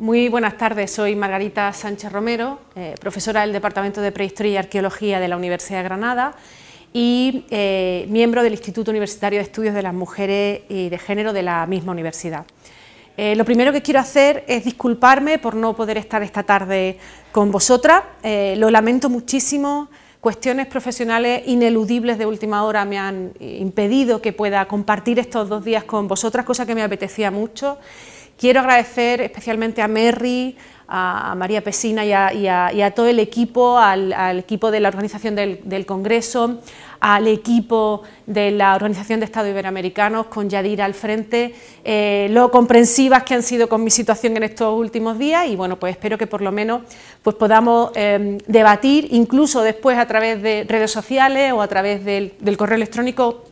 Muy buenas tardes, soy Margarita Sánchez Romero, eh, profesora del Departamento de Prehistoria y Arqueología de la Universidad de Granada y eh, miembro del Instituto Universitario de Estudios de las Mujeres y de Género de la misma universidad. Eh, lo primero que quiero hacer es disculparme por no poder estar esta tarde con vosotras, lo lamento muchísimo, cuestiones profesionales ineludibles de última hora me han impedido que pueda compartir estos dos días con vosotras, cosa que me apetecía mucho Quiero agradecer especialmente a Merry, a María Pesina y a, todo el equipo, al, equipo de la organización del, Congreso, al equipo de la Organización de Estados Iberoamericanos, con Yadira al frente, eh, lo comprensivas que han sido con mi situación en estos últimos días y bueno, pues espero que por lo menos pues podamos eh, debatir, incluso después a través de redes sociales o a través del, del correo electrónico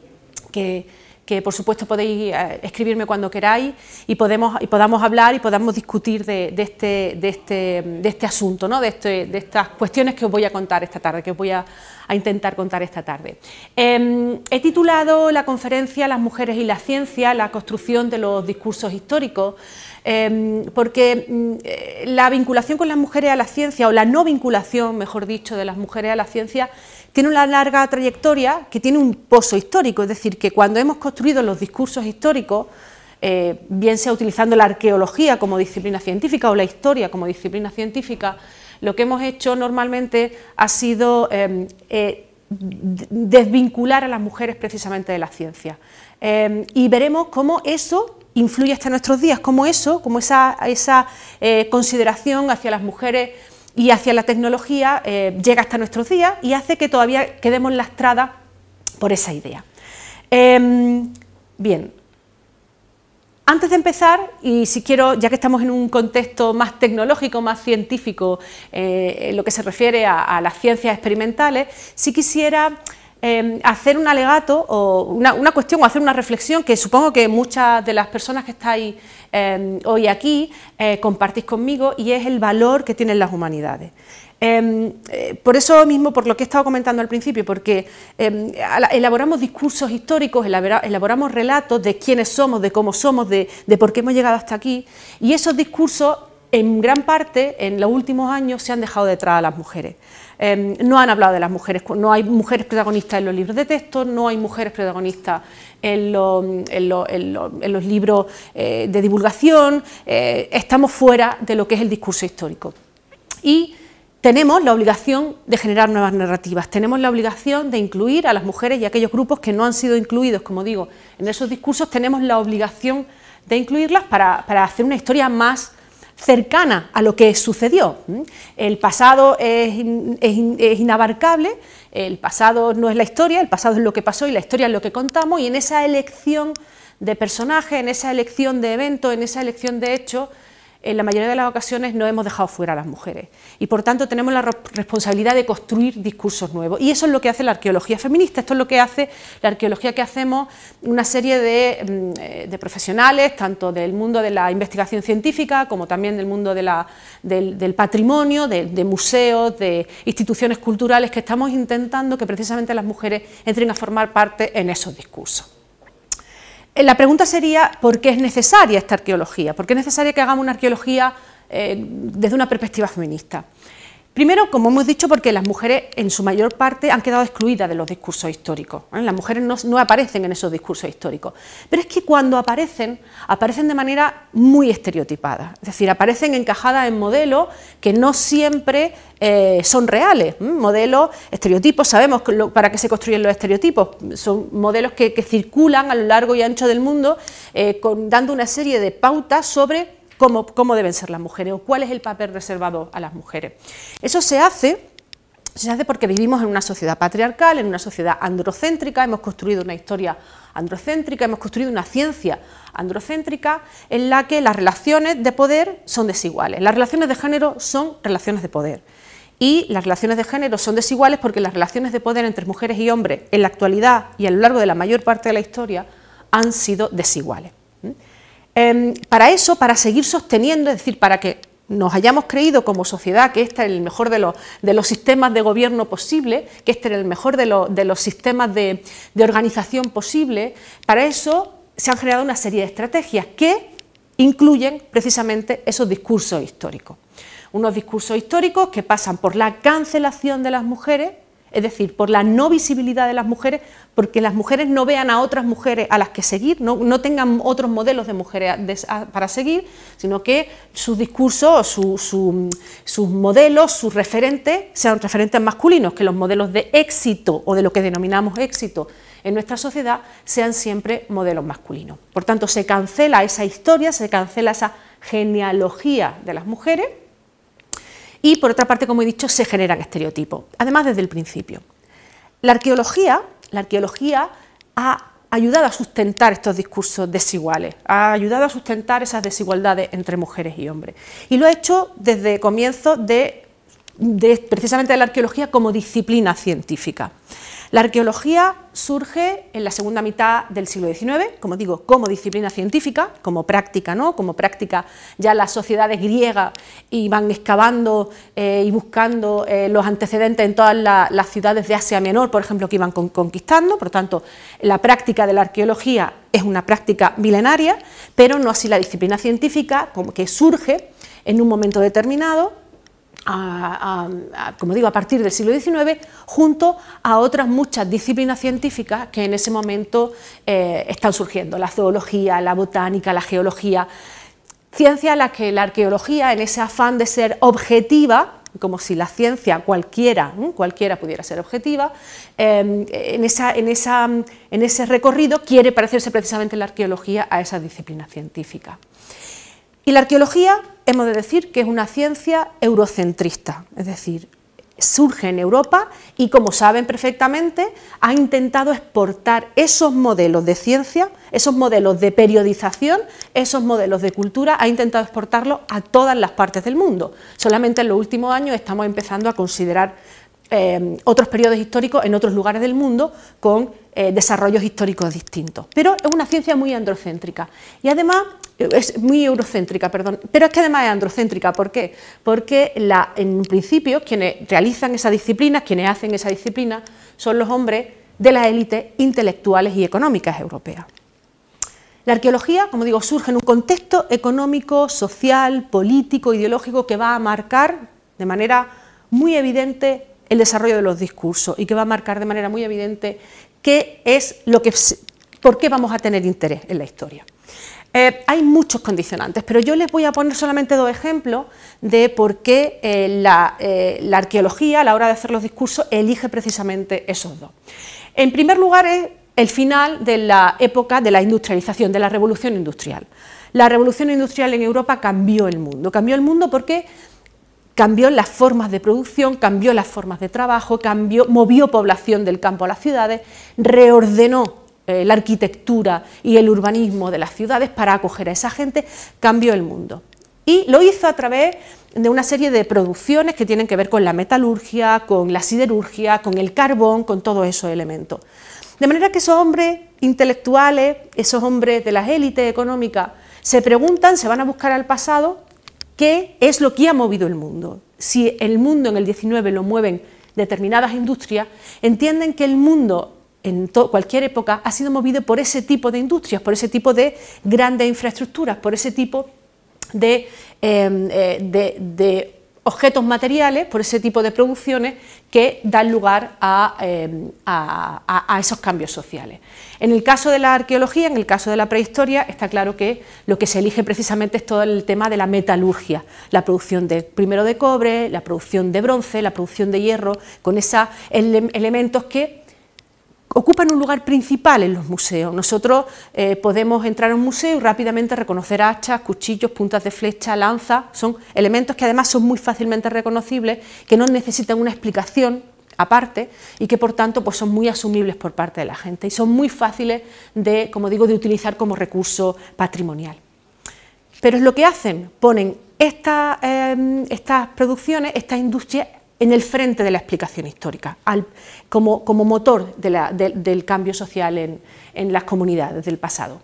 que que por supuesto podéis eh, escribirme cuando queráis y, podamos hablar y podamos discutir de, este, este, este, asunto, ¿no? Este, de, estas cuestiones que os voy a contar esta tarde, que os voy a, intentar contar esta tarde. Em, he titulado la conferencia Las mujeres y la ciencia, la construcción de los discursos históricos, em, porque mm, eh, la vinculación con las mujeres a la ciencia, o la no vinculación, mejor dicho, de las mujeres a la ciencia, tiene una larga trayectoria que tiene un pozo histórico, es decir, que cuando hemos construido los discursos históricos, eh, bien sea utilizando la arqueología como disciplina científica o la historia como disciplina científica, lo que hemos hecho normalmente ha sido em, eh, desvincular a las mujeres precisamente de la ciencia. Em, y veremos cómo eso influye hasta nuestros días, cómo eso, como esa eh, consideración hacia las mujeres y hacia la tecnología eh, llega hasta nuestros días y hace que todavía quedemos lastradas por esa idea. Em, bien, antes de empezar, y si quiero, ya que estamos en un contexto más tecnológico, más científico, eh, en lo que se refiere a, las ciencias experimentales, si quisiera Em, hacer un alegato o una, cuestión o hacer una reflexión que supongo que muchas de las personas que estáis em, hoy aquí eh, compartís conmigo y es el valor que tienen las humanidades. Em, eh, por eso mismo, por lo que he estado comentando al principio, porque elaboramos discursos históricos, elaboramos relatos de quiénes somos, de cómo somos, de por qué hemos llegado hasta aquí, y esos discursos en gran parte en los últimos años se han dejado detrás a las mujeres. Em, no han hablado de las mujeres, no hay mujeres protagonistas en los libros de texto, no hay mujeres protagonistas en, los libros eh, de divulgación, eh, estamos fuera de lo que es el discurso histórico. Y tenemos la obligación de generar nuevas narrativas, tenemos la obligación de incluir a las mujeres y a aquellos grupos que no han sido incluidos, como digo, en esos discursos tenemos la obligación de incluirlas para, para hacer una historia más cercana a lo que sucedió. El pasado es, inabarcable, el pasado no es la historia, el pasado es lo que pasó y la historia es lo que contamos y en esa elección de personaje, en esa elección de evento, en esa elección de hecho, en la mayoría de las ocasiones no hemos dejado fuera a las mujeres y por tanto tenemos la responsabilidad de construir discursos nuevos y eso es lo que hace la arqueología feminista, esto es lo que hace la arqueología que hacemos una serie de, mm, eh, profesionales tanto del mundo de la investigación científica como también del mundo del, patrimonio, de museos, de instituciones culturales que estamos intentando que precisamente las mujeres entren a formar parte en esos discursos. Eh, la pregunta sería, ¿por qué es necesaria esta arqueología? ¿Por qué es necesaria que hagamos una arqueología eh, desde una perspectiva feminista? Primero, como hemos dicho, porque las mujeres en su mayor parte han quedado excluidas de los discursos históricos. ¿eh? Las mujeres no, aparecen en esos discursos históricos. Pero es que cuando aparecen, aparecen de manera muy estereotipada. Es decir, aparecen encajadas en modelos que no siempre eh, son reales. Modelos, estereotipos, sabemos para qué se construyen los estereotipos. Son modelos que, circulan a lo largo y ancho del mundo, eh, dando una serie de pautas sobre cómo, deben ser las mujeres o cuál es el papel reservado a las mujeres. Eso se hace se hace porque vivimos en una sociedad patriarcal, en una sociedad androcéntrica, hemos construido una historia androcéntrica, hemos construido una ciencia androcéntrica en la que las relaciones de poder son desiguales. Las relaciones de género son relaciones de poder. Y las relaciones de género son desiguales porque las relaciones de poder entre mujeres y hombres en la actualidad y a lo largo de la mayor parte de la historia han sido desiguales. Em, para eso, para seguir sosteniendo, es decir, para que nos hayamos creído como sociedad que este es el mejor de los, sistemas de gobierno posible, que este era el mejor de, los, sistemas de, de organización posible, para eso se han generado una serie de estrategias que incluyen precisamente esos discursos históricos. Unos discursos históricos que pasan por la cancelación de las mujeres, es decir, por la no visibilidad de las mujeres, porque las mujeres no vean a otras mujeres a las que seguir, no, tengan otros modelos de mujeres para seguir, sino que sus discursos, sus modelos, sus referentes sean referentes masculinos, que los modelos de éxito o de lo que denominamos éxito en nuestra sociedad sean siempre modelos masculinos. Por tanto, se cancela esa historia, se cancela esa genealogía de las mujeres y por otra parte, como he dicho, se generan estereotipos, además desde el principio. La arqueología, la arqueología ha ayudado a sustentar estos discursos desiguales, ha ayudado a sustentar esas desigualdades entre mujeres y hombres. Y lo ha hecho desde comienzos de, de, precisamente de la arqueología como disciplina científica. La arqueología surge en la segunda mitad del siglo XIX, como digo, como disciplina científica, como práctica, ¿no? Como práctica ya las sociedades griegas iban excavando eh, y buscando eh, los antecedentes en todas las ciudades de Asia Menor, por ejemplo, que iban conquistando. Por tanto, la práctica de la arqueología es una práctica milenaria, pero no así la disciplina científica, como que surge en un momento determinado a, como digo, a partir del siglo XIX, junto a otras muchas disciplinas científicas que en ese momento eh, están surgiendo, la zoología, la botánica, la geología, ciencia a la que la arqueología, en ese afán de ser objetiva, como si la ciencia cualquiera, cualquiera pudiera ser objetiva, em, en, en ese recorrido quiere parecerse precisamente la arqueología a esa disciplina científica. Y la arqueología, hemos de decir, que es una ciencia eurocentrista, es decir, surge en Europa y, como saben perfectamente, ha intentado exportar esos modelos de ciencia, esos modelos de periodización, esos modelos de cultura, ha intentado exportarlos a todas las partes del mundo. Solamente en los últimos años estamos empezando a considerar eh, otros periodos históricos en otros lugares del mundo con eh, desarrollos históricos distintos. Pero es una ciencia muy androcéntrica y además es muy eurocéntrica, perdón, pero es que además es androcéntrica, ¿por qué? Porque en principio quienes realizan esa disciplina, quienes hacen esa disciplina, son los hombres de las élites intelectuales y económicas europeas. La arqueología, como digo, surge en un contexto económico, social, político, ideológico que va a marcar de manera muy evidente el desarrollo de los discursos y que va a marcar de manera muy evidente qué es lo que, por qué vamos a tener interés en la historia. Eh, hay muchos condicionantes, pero yo les voy a poner solamente dos ejemplos de por qué eh, la, eh, la, arqueología, a la hora de hacer los discursos, elige precisamente esos dos. En primer lugar, es el final de la época de la industrialización, de la revolución industrial. La revolución industrial en Europa cambió el mundo. Cambió el mundo porque cambió las formas de producción, cambió las formas de trabajo, cambió, movió población del campo a las ciudades, reordenó eh, la arquitectura y el urbanismo de las ciudades para acoger a esa gente, cambió el mundo. Y lo hizo a través de una serie de producciones que tienen que ver con la metalurgia, con la siderurgia, con el carbón, con todos esos elementos. De manera que esos hombres intelectuales, esos hombres de las élites económicas, se preguntan, se van a buscar al pasado, qué es lo que ha movido el mundo. Si el mundo en el 19 lo mueven determinadas industrias, entienden que el mundo en cualquier época ha sido movido por ese tipo de industrias, por ese tipo de grandes infraestructuras, por ese tipo de, em, eh, objetos materiales, por ese tipo de producciones que dan lugar em, a, esos cambios sociales. En el caso de la arqueología, en el caso de la prehistoria, está claro que lo que se elige precisamente es todo el tema de la metalurgia, la producción de, primero de cobre, la producción de bronce, la producción de hierro, con esos elementos que ocupan un lugar principal en los museos. Nosotros eh, podemos entrar a un museo y rápidamente reconocer hachas, cuchillos, puntas de flecha, lanzas, son elementos que además son muy fácilmente reconocibles, que no necesitan una explicación aparte y que por tanto pues son muy asumibles por parte de la gente y son muy fáciles de, como digo, de utilizar como recurso patrimonial. Pero es lo que hacen, ponen eh, estas producciones, estas industrias en el frente de la explicación histórica, como, motor del cambio social en, las comunidades del pasado.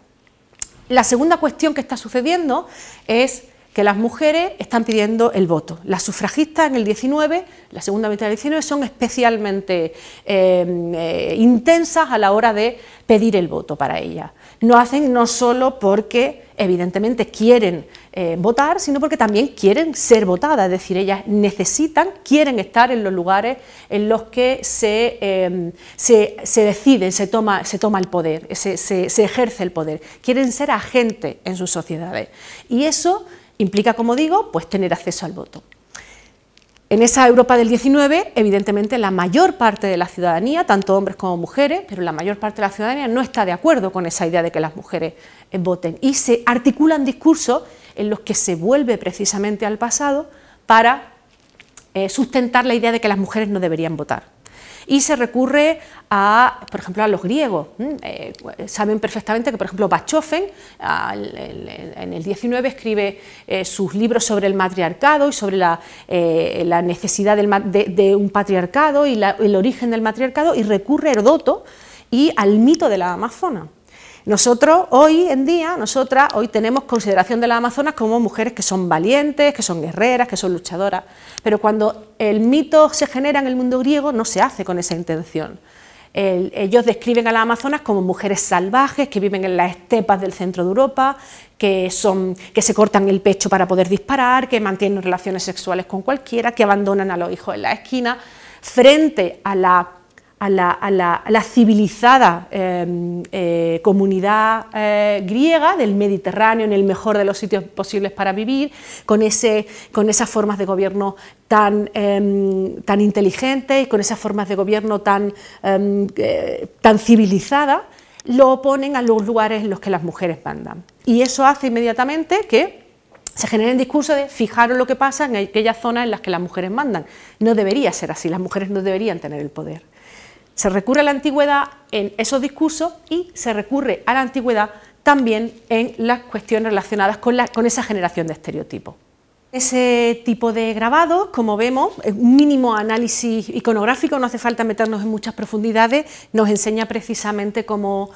La segunda cuestión que está sucediendo es que las mujeres están pidiendo el voto. Las sufragistas en el 19, la segunda mitad del 19, son especialmente eh, eh, intensas a la hora de pedir el voto para ellas no hacen no solo porque evidentemente quieren eh, votar, sino porque también quieren ser votadas, es decir, ellas necesitan, quieren estar en los lugares en los que se, em, se, decide, se toma, se toma el poder, se, se ejerce el poder, quieren ser agentes en sus sociedades. Y eso implica, como digo, pues tener acceso al voto. En esa Europa del 19, evidentemente, la mayor parte de la ciudadanía, tanto hombres como mujeres, pero la mayor parte de la ciudadanía no está de acuerdo con esa idea de que las mujeres eh, voten. Y se articulan discursos en los que se vuelve precisamente al pasado para eh, sustentar la idea de que las mujeres no deberían votar y se recurre a, por ejemplo, a los griegos. Eh, pues, saben perfectamente que, por ejemplo, Bachofen en el 19 escribe eh, sus libros sobre el matriarcado y sobre la, eh, necesidad de, un patriarcado y el origen del matriarcado y recurre a Herodoto y al mito de la Amazona. Nosotros hoy en día, nosotras hoy tenemos consideración de las amazonas como mujeres que son valientes, que son guerreras, que son luchadoras, pero cuando el mito se genera en el mundo griego no se hace con esa intención. ellos describen a las amazonas como mujeres salvajes que viven en las estepas del centro de Europa, que, son, que se cortan el pecho para poder disparar, que mantienen relaciones sexuales con cualquiera, que abandonan a los hijos en la esquina, frente a la a la, civilizada em, eh, comunidad eh, griega del Mediterráneo, en el mejor de los sitios posibles para vivir, con, esas formas de gobierno tan, em, inteligentes y con esas formas de gobierno tan, em, eh, tan civilizadas, lo oponen a los lugares en los que las mujeres mandan. Y eso hace inmediatamente que se genere el discurso de fijaros lo que pasa en aquellas zonas en las que las mujeres mandan. No debería ser así, las mujeres no deberían tener el poder. Se recurre a la antigüedad en esos discursos y se recurre a la antigüedad también en las cuestiones relacionadas con, esa generación de estereotipos. Ese tipo de grabado, como vemos, es un mínimo análisis iconográfico, no hace falta meternos en muchas profundidades, nos enseña precisamente cómo,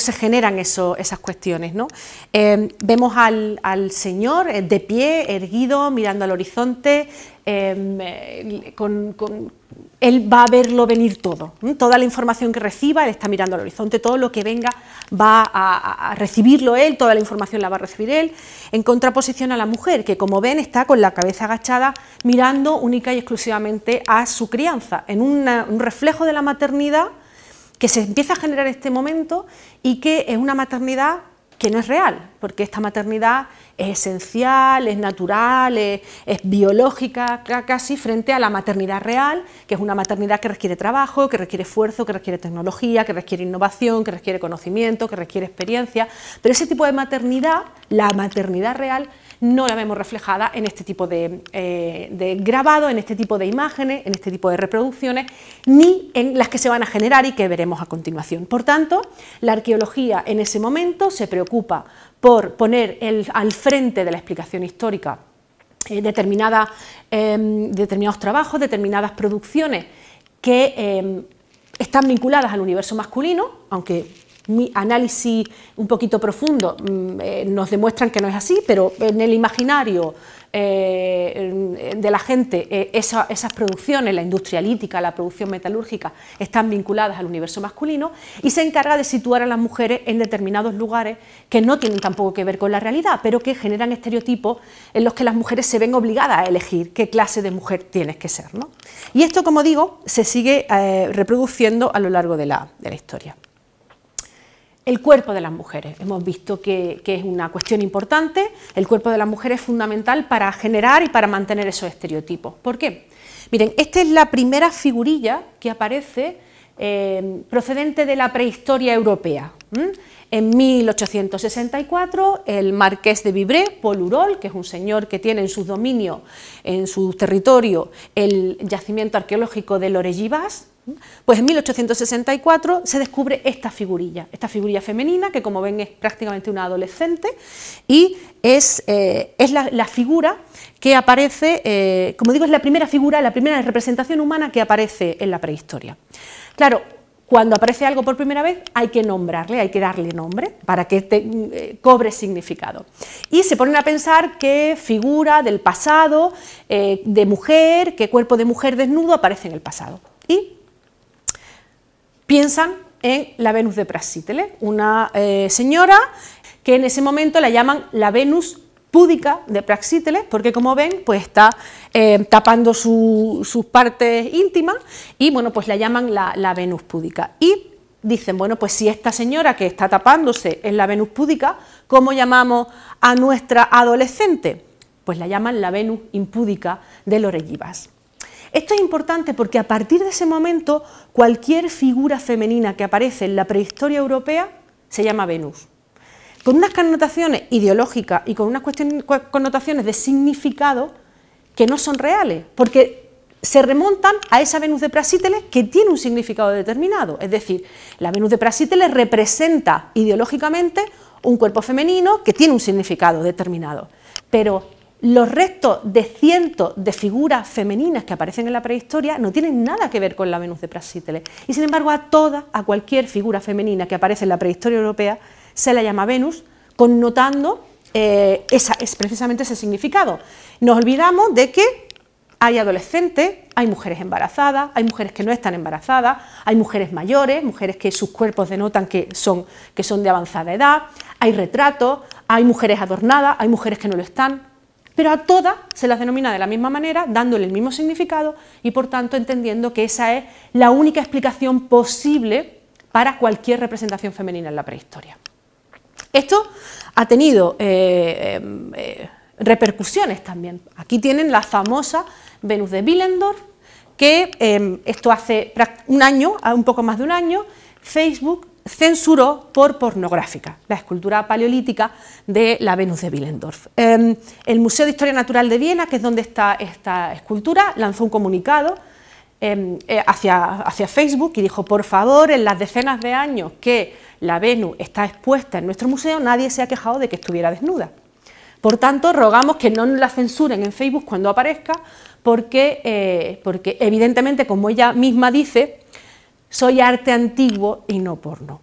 se generan esas cuestiones. Eh, vemos al, Señor eh, de pie, erguido, mirando al horizonte, Em, eh, con, él va a verlo venir todo. Toda la información que reciba, él está mirando al horizonte, todo lo que venga va a, recibirlo él, toda la información la va a recibir él, en contraposición a la mujer, que como ven está con la cabeza agachada, mirando única y exclusivamente a su crianza, en un reflejo de la maternidad que se empieza a generar en este momento y que es una maternidad que no es real, porque esta maternidad es esencial, es natural, es, es, biológica casi frente a la maternidad real, que es una maternidad que requiere trabajo, que requiere esfuerzo, que requiere tecnología, que requiere innovación, que requiere conocimiento, que requiere experiencia, pero ese tipo de maternidad, la maternidad real, no la vemos reflejada en este tipo eh, de, grabado, en este tipo de imágenes, en este tipo de reproducciones, ni en las que se van a generar y que veremos a continuación. Por tanto, la arqueología en ese momento se preocupa por poner al frente de la explicación histórica eh, em, determinados trabajos, determinadas producciones que em, están vinculadas al universo masculino, aunque mi análisis un poquito profundo mm, eh, nos demuestran que no es así, pero en el imaginario eh, de la gente eh, esas producciones, la industrialítica, la producción metalúrgica, están vinculadas al universo masculino y se encarga de situar a las mujeres en determinados lugares que no tienen tampoco que ver con la realidad, pero que generan estereotipos en los que las mujeres se ven obligadas a elegir qué clase de mujer tienes que ser. Y esto, como digo, se sigue reproduciendo a lo largo de la historia. El cuerpo de las mujeres. Hemos visto que, es una cuestión importante. El cuerpo de las mujeres es fundamental para generar y para mantener esos estereotipos. ¿Por qué? Miren, esta es la primera figurilla que aparece eh, procedente de la prehistoria europea. En 1864, el marqués de Vibré, Paul Urol, que es un señor que tiene en su dominio, en su territorio, el yacimiento arqueológico de Lorellibas. Pues en 1864 se descubre esta figurilla, esta figurilla femenina que como ven es prácticamente una adolescente y es, eh, la, figura que aparece, eh, como digo, es la primera figura, la primera representación humana que aparece en la prehistoria. Claro, cuando aparece algo por primera vez hay que nombrarle, hay que darle nombre para que eh, cobre significado. Y se ponen a pensar qué figura del pasado, de mujer, qué cuerpo de mujer desnudo aparece en el pasado. Y piensan en la Venus de Praxíteles, ¿eh? una eh, señora que en ese momento la llaman la Venus púdica de Praxíteles, ¿eh? porque como ven, pues está tapando sus partes íntimas y bueno, pues la llaman la, Venus púdica. Y dicen, bueno, pues si esta señora que está tapándose es la Venus púdica, ¿cómo llamamos a nuestra adolescente? Pues la llaman la Venus impúdica de Lorellivas. Esto es importante porque a partir de ese momento cualquier figura femenina que aparece en la prehistoria europea se llama Venus. Con unas connotaciones ideológicas y con unas connotaciones de significado que no son reales, porque se remontan a esa Venus de Prasíteles que tiene un significado determinado. Es decir, la Venus de Prasíteles representa ideológicamente un cuerpo femenino que tiene un significado determinado. Pero los restos de cientos de figuras femeninas que aparecen en la prehistoria no tienen nada que ver con la Venus de Praxíteles. Y sin embargo, a toda, a cualquier figura femenina que aparece en la prehistoria europea, se la llama Venus, connotando eh, esa, es precisamente ese significado. Nos olvidamos de que hay adolescentes, hay mujeres embarazadas, hay mujeres que no están embarazadas, hay mujeres mayores, mujeres que sus cuerpos denotan que son, que son de avanzada edad, hay retratos, hay mujeres adornadas, hay mujeres que no lo están, pero a todas se las denomina de la misma manera, dándole el mismo significado y por tanto entendiendo que esa es la única explicación posible para cualquier representación femenina en la prehistoria. Esto ha tenido eh, eh, repercusiones también. Aquí tienen la famosa Venus de Willendorf, que eh, esto hace un año, ah, un poco más de un año, Facebook censuró por pornográfica, la escultura paleolítica de la Venus de Willendorf. Em, el Museo de Historia Natural de Viena, que es donde está esta escultura, lanzó un comunicado em, eh, hacia, hacia Facebook y dijo, por favor, en las decenas de años que la Venus está expuesta en nuestro museo, nadie se ha quejado de que estuviera desnuda. Por tanto, rogamos que no la censuren en Facebook cuando aparezca, porque, eh, porque evidentemente, como ella misma dice, soy arte antiguo y no porno.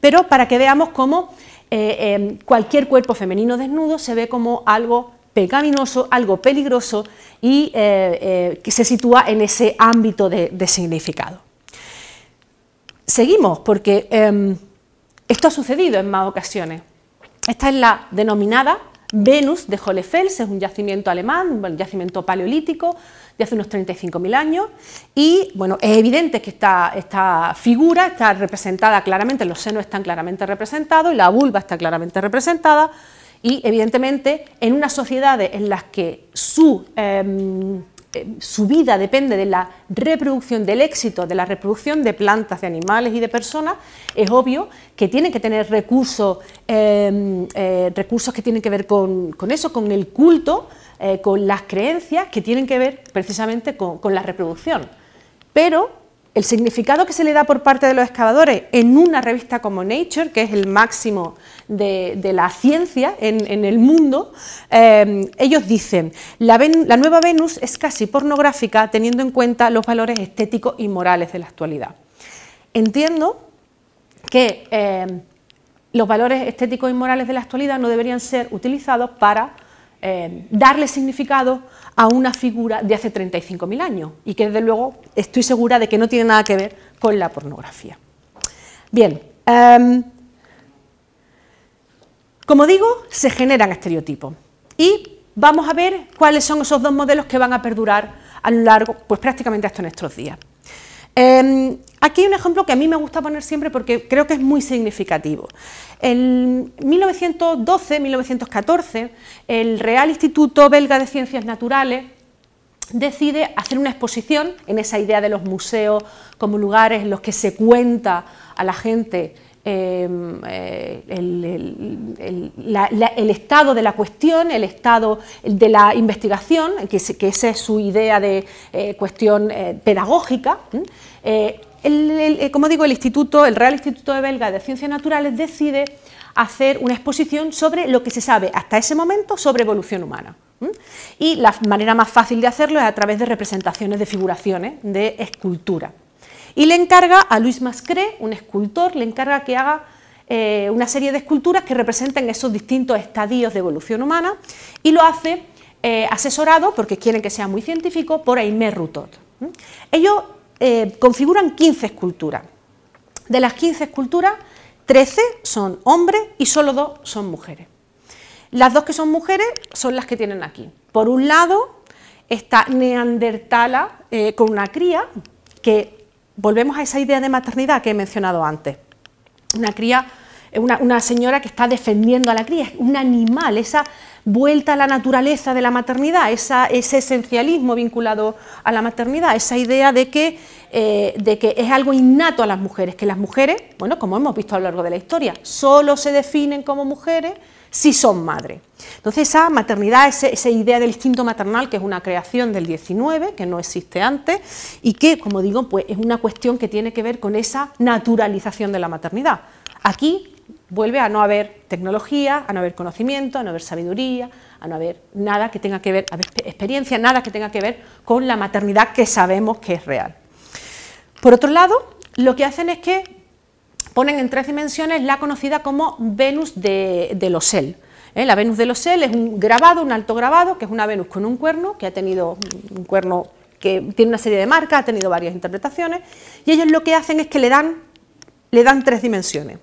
Pero para que veamos cómo eh, em, cualquier cuerpo femenino desnudo se ve como algo pecaminoso, algo peligroso y eh, eh, que se sitúa en ese ámbito de significado. Seguimos, porque em, esto ha sucedido en más ocasiones. Esta es la denominada Venus de Hohlefels es un yacimiento alemán, un yacimiento paleolítico de hace unos 35.000 años y bueno, es evidente que esta, figura está representada claramente, los senos están claramente representados y la vulva está claramente representada y evidentemente en unas sociedades en las que su... Em, eh, su vida depende de la reproducción, del éxito de la reproducción de plantas, de animales y de personas, es obvio que tienen que tener recursos, eh, eh, recursos que tienen que ver con, eso, con el culto, con las creencias que tienen que ver precisamente con, con la reproducción. Pero el significado que se le da por parte de los excavadores en una revista como Nature, que es el máximo de, la ciencia en, el mundo, eh, ellos dicen, la, la nueva Venus es casi pornográfica teniendo en cuenta los valores estéticos y morales de la actualidad. Entiendo que eh, los valores estéticos y morales de la actualidad no deberían ser utilizados para eh, darle significado a una figura de hace 35.000 años y que desde luego estoy segura de que no tiene nada que ver con la pornografía. Bien, em, como digo, se generan estereotipos y vamos a ver cuáles son esos dos modelos que van a perdurar a lo largo, pues prácticamente hasta nuestros días. Em, aquí hay un ejemplo que a mí me gusta poner siempre porque creo que es muy significativo. En 1912-1914, el Real Instituto Belga de Ciencias Naturales decide hacer una exposición en esa idea de los museos como lugares en los que se cuenta a la gente Em, eh, el, estado de la cuestión, el estado de la investigación, que, esa es su idea de eh, cuestión eh, pedagógica. como digo, el Instituto, el Real Instituto de Belga de Ciencias Naturales decide hacer una exposición sobre lo que se sabe hasta ese momento sobre evolución humana. Y la manera más fácil de hacerlo es a través de representaciones de figuraciones, de escultura. Y le encarga a Luis Mascré, un escultor, le encarga que haga eh, una serie de esculturas que representen esos distintos estadios de evolución humana y lo hace eh, asesorado, porque quieren que sea muy científico, por Aimé Routot. Ellos eh, configuran 15 esculturas. De las 15 esculturas, 13 son hombres y solo dos son mujeres. Las dos que son mujeres son las que tienen aquí. Por un lado, está Neandertala con una cría, que volvemos a esa idea de maternidad que he mencionado antes. Una cría, eh, una, señora que está defendiendo a la cría, es un animal, esa vuelta a la naturaleza de la maternidad, ese esencialismo vinculado a la maternidad, esa idea de que, eh, de que es algo innato a las mujeres, que las mujeres, bueno, como hemos visto a lo largo de la historia, solo se definen como mujeres si son madre. Entonces esa maternidad, esa idea del instinto maternal, que es una creación del 19, que no existe antes, y que, como digo, pues es una cuestión que tiene que ver con esa naturalización de la maternidad. Aquí vuelve a no haber tecnología, a no haber conocimiento, a no haber sabiduría, a no haber nada que tenga que ver, a ver experiencia, nada que tenga que ver con la maternidad que sabemos que es real. Por otro lado, lo que hacen es que ponen en tres dimensiones la conocida como Venus de, de Losel. ¿eh? La Venus de Losel es un grabado, un alto grabado, que es una Venus con un cuerno, que ha tenido un cuerno que tiene una serie de marcas, ha tenido varias interpretaciones, y ellos lo que hacen es que le dan, le dan tres dimensiones.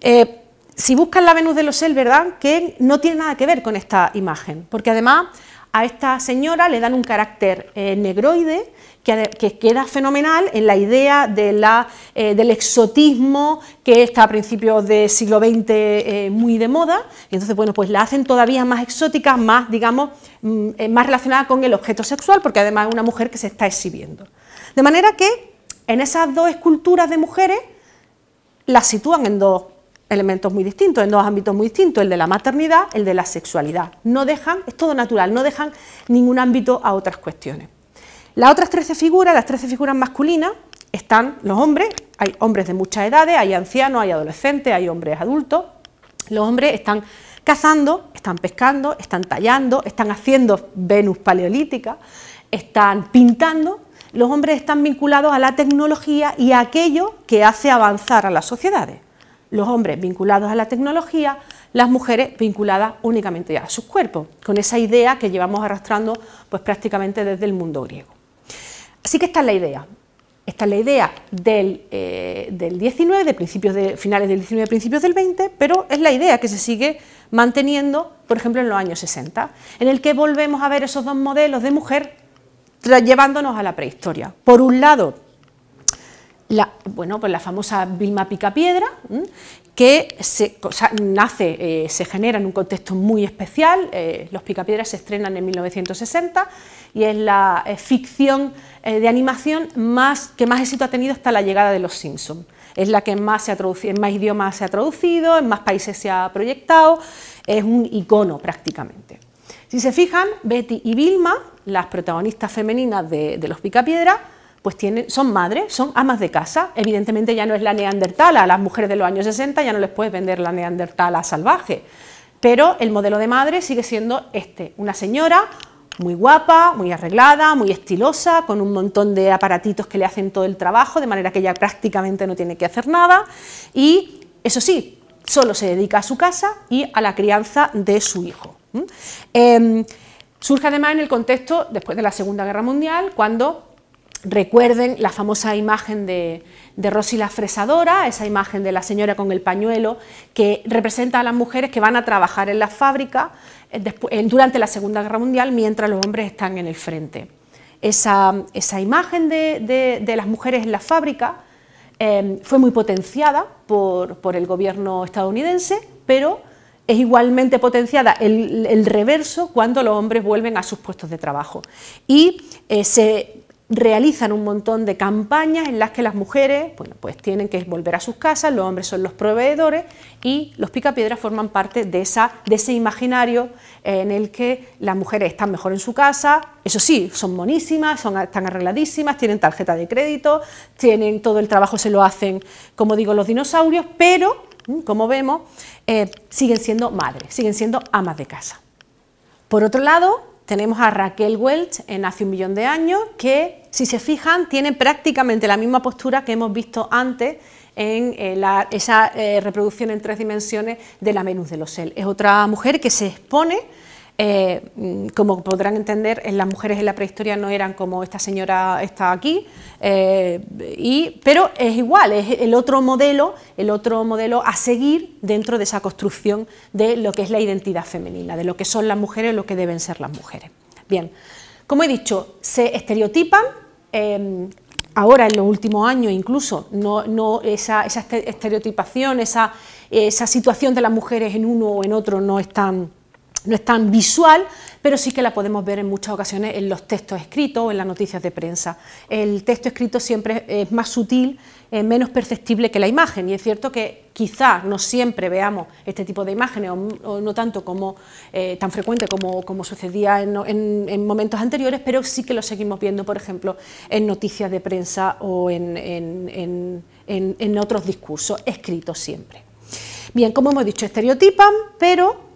Eh, si buscan la Venus de Losel, ¿verdad? Que no tiene nada que ver con esta imagen, porque además a esta señora le dan un carácter eh, negroide que, queda fenomenal en la idea eh, del exotismo que está a principios del siglo XX eh, muy de moda. Y entonces, bueno, pues la hacen todavía más exótica, más, digamos, mm, eh, más relacionada con el objeto sexual, porque además es una mujer que se está exhibiendo. De manera que en esas dos esculturas de mujeres las sitúan en dos elementos muy distintos, en dos ámbitos muy distintos, el de la maternidad, el de la sexualidad. No dejan, es todo natural, no dejan ningún ámbito a otras cuestiones. Las otras 13 figuras, las 13 figuras masculinas, están los hombres, hay hombres de muchas edades, hay ancianos, hay adolescentes, hay hombres adultos. Los hombres están cazando, están pescando, están tallando, están haciendo Venus paleolítica, están pintando. Los hombres están vinculados a la tecnología y a aquello que hace avanzar a las sociedades. Los hombres vinculados a la tecnología, las mujeres vinculadas únicamente a sus cuerpos, con esa idea que llevamos arrastrando pues prácticamente desde el mundo griego. Sí que esta es la idea. Esta es la idea del, eh, del 19, de principios de, finales del 19, principios del 20, pero es la idea que se sigue manteniendo, por ejemplo, en los años 60, en el que volvemos a ver esos dos modelos de mujer llevándonos a la prehistoria. Por un lado, la, bueno, pues la famosa Vilma Picapiedra, que se, nace, eh, se genera en un contexto muy especial. Eh, Los Picapiedras se estrenan en 1960 y es la eh, ficción de animación más, que más éxito ha tenido hasta la llegada de Los Simpsons. Es la que más ha traducido, en más idiomas se ha traducido, en más países se ha proyectado, es un icono prácticamente. Si se fijan, Betty y Vilma, las protagonistas femeninas de, de Los Picapiedras, pues son madres, son amas de casa. Evidentemente ya no es la neandertal, a las mujeres de los años 60 ya no les puedes vender la neandertal salvaje. Pero el modelo de madre sigue siendo este, una señora muy guapa, muy arreglada, muy estilosa, con un montón de aparatitos que le hacen todo el trabajo, de manera que ella prácticamente no tiene que hacer nada. Y eso sí, solo se dedica a su casa y a la crianza de su hijo. Em, surge además en el contexto después de la Segunda Guerra Mundial, cuando Recuerden la famosa imagen de, Rosy la fresadora, esa imagen de la señora con el pañuelo, que representa a las mujeres que van a trabajar en la fábrica eh, eh, durante la Segunda Guerra Mundial mientras los hombres están en el frente. Esa, esa imagen de, las mujeres en la fábrica em, fue muy potenciada por, el gobierno estadounidense, pero es igualmente potenciada el, reverso cuando los hombres vuelven a sus puestos de trabajo. Y eh, se realizan un montón de campañas en las que las mujeres bueno, pues tienen que volver a sus casas, los hombres son los proveedores y los picapiedras forman parte de, ese imaginario eh, en el que las mujeres están mejor en su casa, eso sí, son monísimas, son, están arregladísimas, tienen tarjeta de crédito, tienen todo el trabajo se lo hacen, como digo, los dinosaurios, pero, mm, como vemos, eh, siguen siendo madres, siguen siendo amas de casa. Por otro lado, tenemos a Raquel Welch en Hace un millón de años, que si se fijan tiene prácticamente la misma postura que hemos visto antes en eh, esa eh, reproducción en tres dimensiones de la Menus de Losel. Es otra mujer que se expone eh, mm, como podrán entender, las mujeres en la prehistoria no eran como esta señora está aquí, eh, pero es igual, es el otro modelo, el otro modelo a seguir dentro de esa construcción de lo que es la identidad femenina, de lo que son las mujeres, lo que deben ser las mujeres. Bien, como he dicho, se estereotipan. Em, ahora en los últimos años incluso, no, esa, este, estereotipación, esa situación de las mujeres en uno o en otro no es tan, no es tan visual, pero sí que la podemos ver en muchas ocasiones en los textos escritos o en las noticias de prensa. El texto escrito siempre es más sutil, eh, menos perceptible que la imagen y es cierto que quizá no siempre veamos este tipo de imágenes o, no tanto como eh, tan frecuente como, sucedía en, momentos anteriores, pero sí que lo seguimos viendo, por ejemplo, en noticias de prensa o en, en otros discursos escritos siempre. Bien, como hemos dicho, estereotipan, pero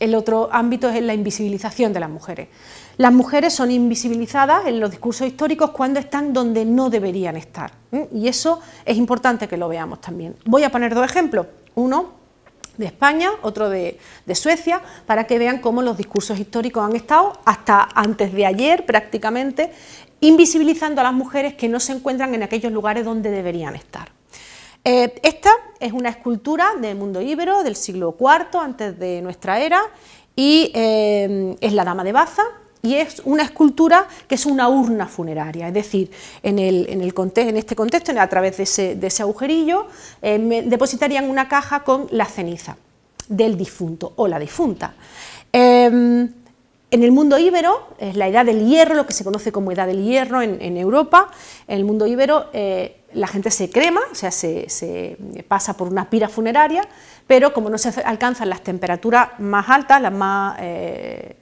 el otro ámbito es la invisibilización de las mujeres. Las mujeres son invisibilizadas en los discursos históricos cuando están donde no deberían estar. Y eso es importante que lo veamos también. Voy a poner dos ejemplos. Uno de España, otro de, Suecia, para que vean cómo los discursos históricos han estado hasta antes de ayer prácticamente invisibilizando a las mujeres que no se encuentran en aquellos lugares donde deberían estar. Eh, esta es una escultura del mundo íbero del siglo IV antes de nuestra era y eh, es la Dama de Baza y es una escultura que es una urna funeraria, es decir, en, el, en este contexto, a través de ese, agujerillo, eh, depositarían una caja con la ceniza del difunto o la difunta. Em, en el mundo íbero, es la edad del hierro, lo que se conoce como edad del hierro en, Europa, en el mundo íbero la gente se crema, o sea, se, pasa por una pira funeraria, pero como no se alcanzan las temperaturas más altas, las más, eh,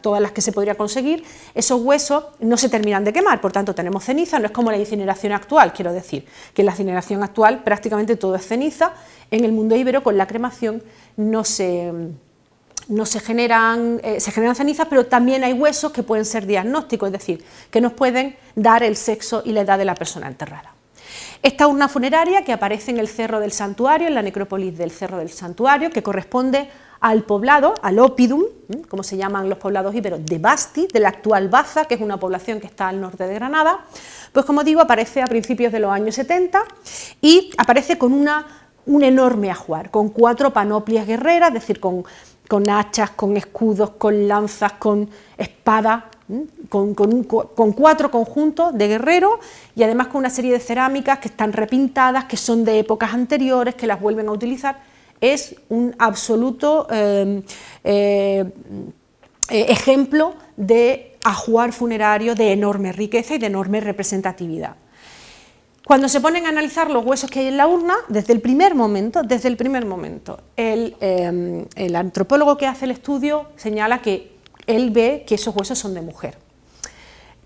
todas las que se podría conseguir, esos huesos no se terminan de quemar, por tanto tenemos ceniza, no es como la incineración actual, quiero decir, que en la incineración actual prácticamente todo es ceniza, en el mundo ibero con la cremación no se no se generan, eh, se generan cenizas, pero también hay huesos que pueden ser diagnósticos, es decir, que nos pueden dar el sexo y la edad de la persona enterrada. Esta urna funeraria que aparece en el Cerro del Santuario, en la necrópolis del Cerro del Santuario, que corresponde al poblado, al Opidum, como se llaman los poblados íberos, de Basti, de la actual Baza, que es una población que está al norte de Granada, pues como digo, aparece a principios de los años 70 y aparece con una, un enorme ajuar, con cuatro panoplias guerreras, es decir, con, con hachas, con escudos, con lanzas, con espadas, con, cuatro conjuntos de guerreros y además con una serie de cerámicas que están repintadas, que son de épocas anteriores, que las vuelven a utilizar. Es un absoluto em, eh, eh, ejemplo de ajuar funerario de enorme riqueza y de enorme representatividad. Cuando se ponen a analizar los huesos que hay en la urna, desde el primer momento, desde el primer momento, el em, antropólogo que hace el estudio señala que él ve que esos huesos son de mujer.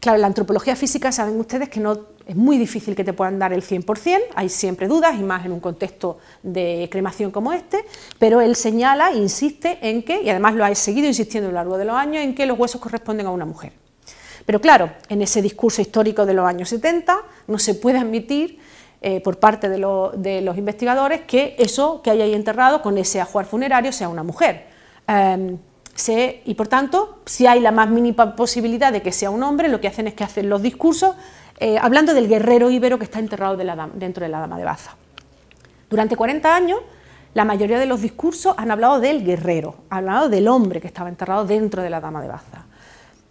Claro, la antropología física saben ustedes que no, es muy difícil que te puedan dar el 100%, hay siempre dudas y más en un contexto de cremación como este, pero él señala, insiste en que, y además lo ha seguido insistiendo a lo largo de los años, en que los huesos corresponden a una mujer. Pero claro, en ese discurso histórico de los años 70 no se puede admitir eh, por parte de, los investigadores que eso que hay ahí enterrado con ese ajuar funerario sea una mujer. Em, y por tanto, si hay la más mínima posibilidad de que sea un hombre, lo que hacen es que hacen los discursos eh, hablando del guerrero íbero que está enterrado dentro de la dama de Baza. Durante 40 años, la mayoría de los discursos han hablado del guerrero, han hablado del hombre que estaba enterrado dentro de la dama de Baza.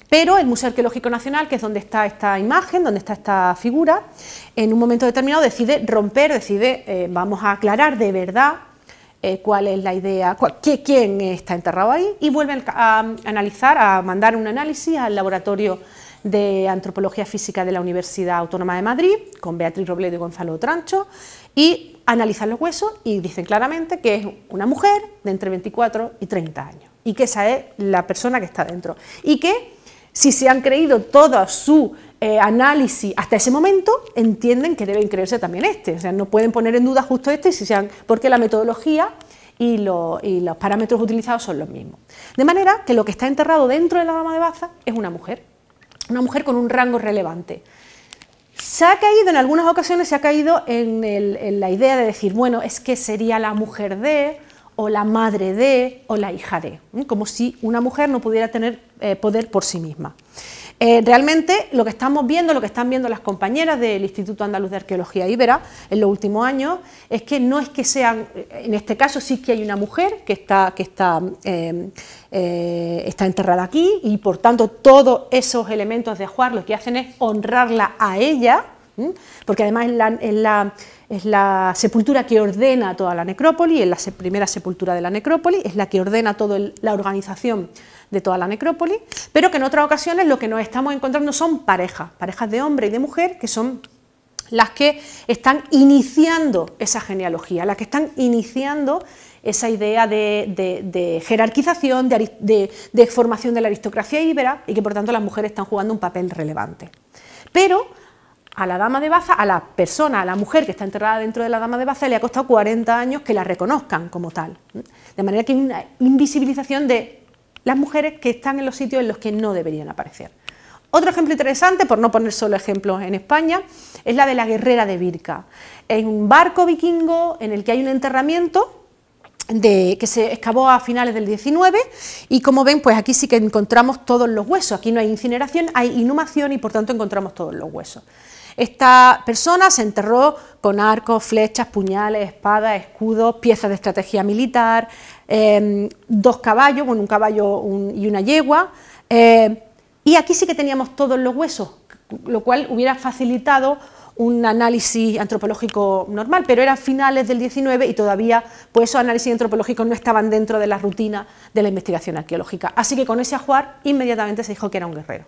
Pero el Museo Arqueológico Nacional, que es donde está esta imagen, donde está esta figura, en un momento determinado decide romper, decide, eh, vamos a aclarar de verdad eh, cuál es la idea, quién está enterrado ahí, y vuelven a, analizar, a mandar un análisis al laboratorio de Antropología Física de la Universidad Autónoma de Madrid, con Beatriz Robledo y Gonzalo Trancho, y analizan los huesos y dicen claramente que es una mujer de entre 24 y 30 años, y que esa es la persona que está dentro, y que si se han creído toda su eh, análisis hasta ese momento entienden que deben creerse también este. O sea, no pueden poner en duda justo este sean, porque la metodología y, los parámetros utilizados son los mismos. De manera que lo que está enterrado dentro de la dama de Baza es una mujer, una mujer con un rango relevante. Se ha caído, en algunas ocasiones se ha caído en, la idea de decir, bueno, es que sería la mujer de, o la madre de, o la hija de, como si una mujer no pudiera tener eh, poder por sí misma. Eh, realmente lo que estamos viendo, lo que están viendo las compañeras del Instituto Andaluz de Arqueología Ibera en los últimos años, es que no es que sean, eh, en este caso sí que hay una mujer que está, que está, em, eh, está enterrada aquí y por tanto todos esos elementos de ajuar lo que hacen es honrarla a ella, porque además es la, es la, sepultura que ordena toda la necrópolis, es la primera sepultura de la necrópolis, es la que ordena toda la organización de toda la necrópolis, pero que en otras ocasiones lo que nos estamos encontrando son parejas, parejas de hombre y de mujer que son las que están iniciando esa genealogía, las que están iniciando esa idea de, jerarquización, de, de, formación de la aristocracia íbera y que por tanto las mujeres están jugando un papel relevante. Pero a la dama de Baza, a la persona, a la mujer que está enterrada dentro de la dama de Baza, le ha costado 40 años que la reconozcan como tal. De manera que hay una invisibilización de las mujeres que están en los sitios en los que no deberían aparecer. Otro ejemplo interesante, por no poner solo ejemplos en España, es la de la guerrera de Birka. Es un barco vikingo en el que hay un enterramiento que se excavó a finales del 19 y como ven, pues aquí sí que encontramos todos los huesos. Aquí no hay incineración, hay inhumación y por tanto encontramos todos los huesos. Esta persona se enterró con arcos, flechas, puñales, espadas, escudos, piezas de estrategia militar, em, dos caballos, bueno, un caballo y una yegua. Em, y aquí sí que teníamos todos los huesos, lo cual hubiera facilitado un análisis antropológico normal, pero eran finales del 19 y todavía pues, esos análisis antropológicos no estaban dentro de la rutina de la investigación arqueológica. Así que con ese ajuar inmediatamente se dijo que era un guerrero.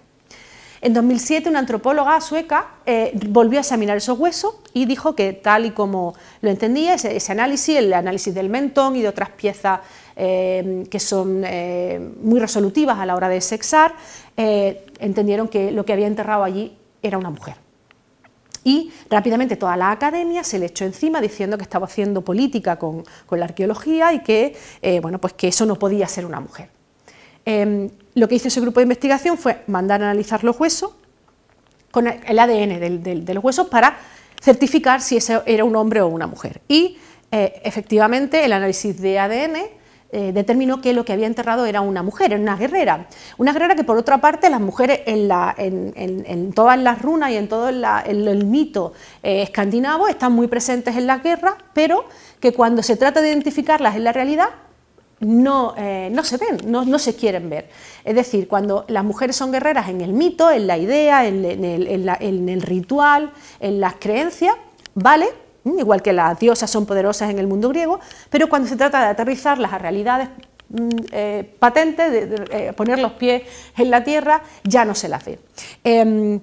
En 2007 una antropóloga sueca eh, volvió a examinar esos huesos y dijo que tal y como lo entendía, ese, análisis, el análisis del mentón y de otras piezas eh, que son eh, muy resolutivas a la hora de sexar, entendieron que lo que había enterrado allí era una mujer. Y rápidamente toda la academia se le echó encima diciendo que estaba haciendo política con, la arqueología y que, bueno, pues que eso no podía ser una mujer. Em, lo que hizo ese grupo de investigación fue mandar a analizar los huesos con el ADN de los huesos para certificar si ese era un hombre o una mujer. Y eh, efectivamente el análisis de ADN eh, determinó que lo que había enterrado era una mujer, una guerrera. Una guerrera que, por otra parte, las mujeres en, la, en, todas las runas y en todo el mito eh, escandinavo están muy presentes en la guerra, pero que cuando se trata de identificarlas en la realidad, no, eh, no se ven, no, se quieren ver. Es decir, cuando las mujeres son guerreras en el mito, en la idea, en, el, ritual, en las creencias, vale, mm, igual que las diosas son poderosas en el mundo griego, pero cuando se trata de aterrizarlas a realidades mm, eh, patentes, de, eh, poner los pies en la tierra, ya no se las ve. Em,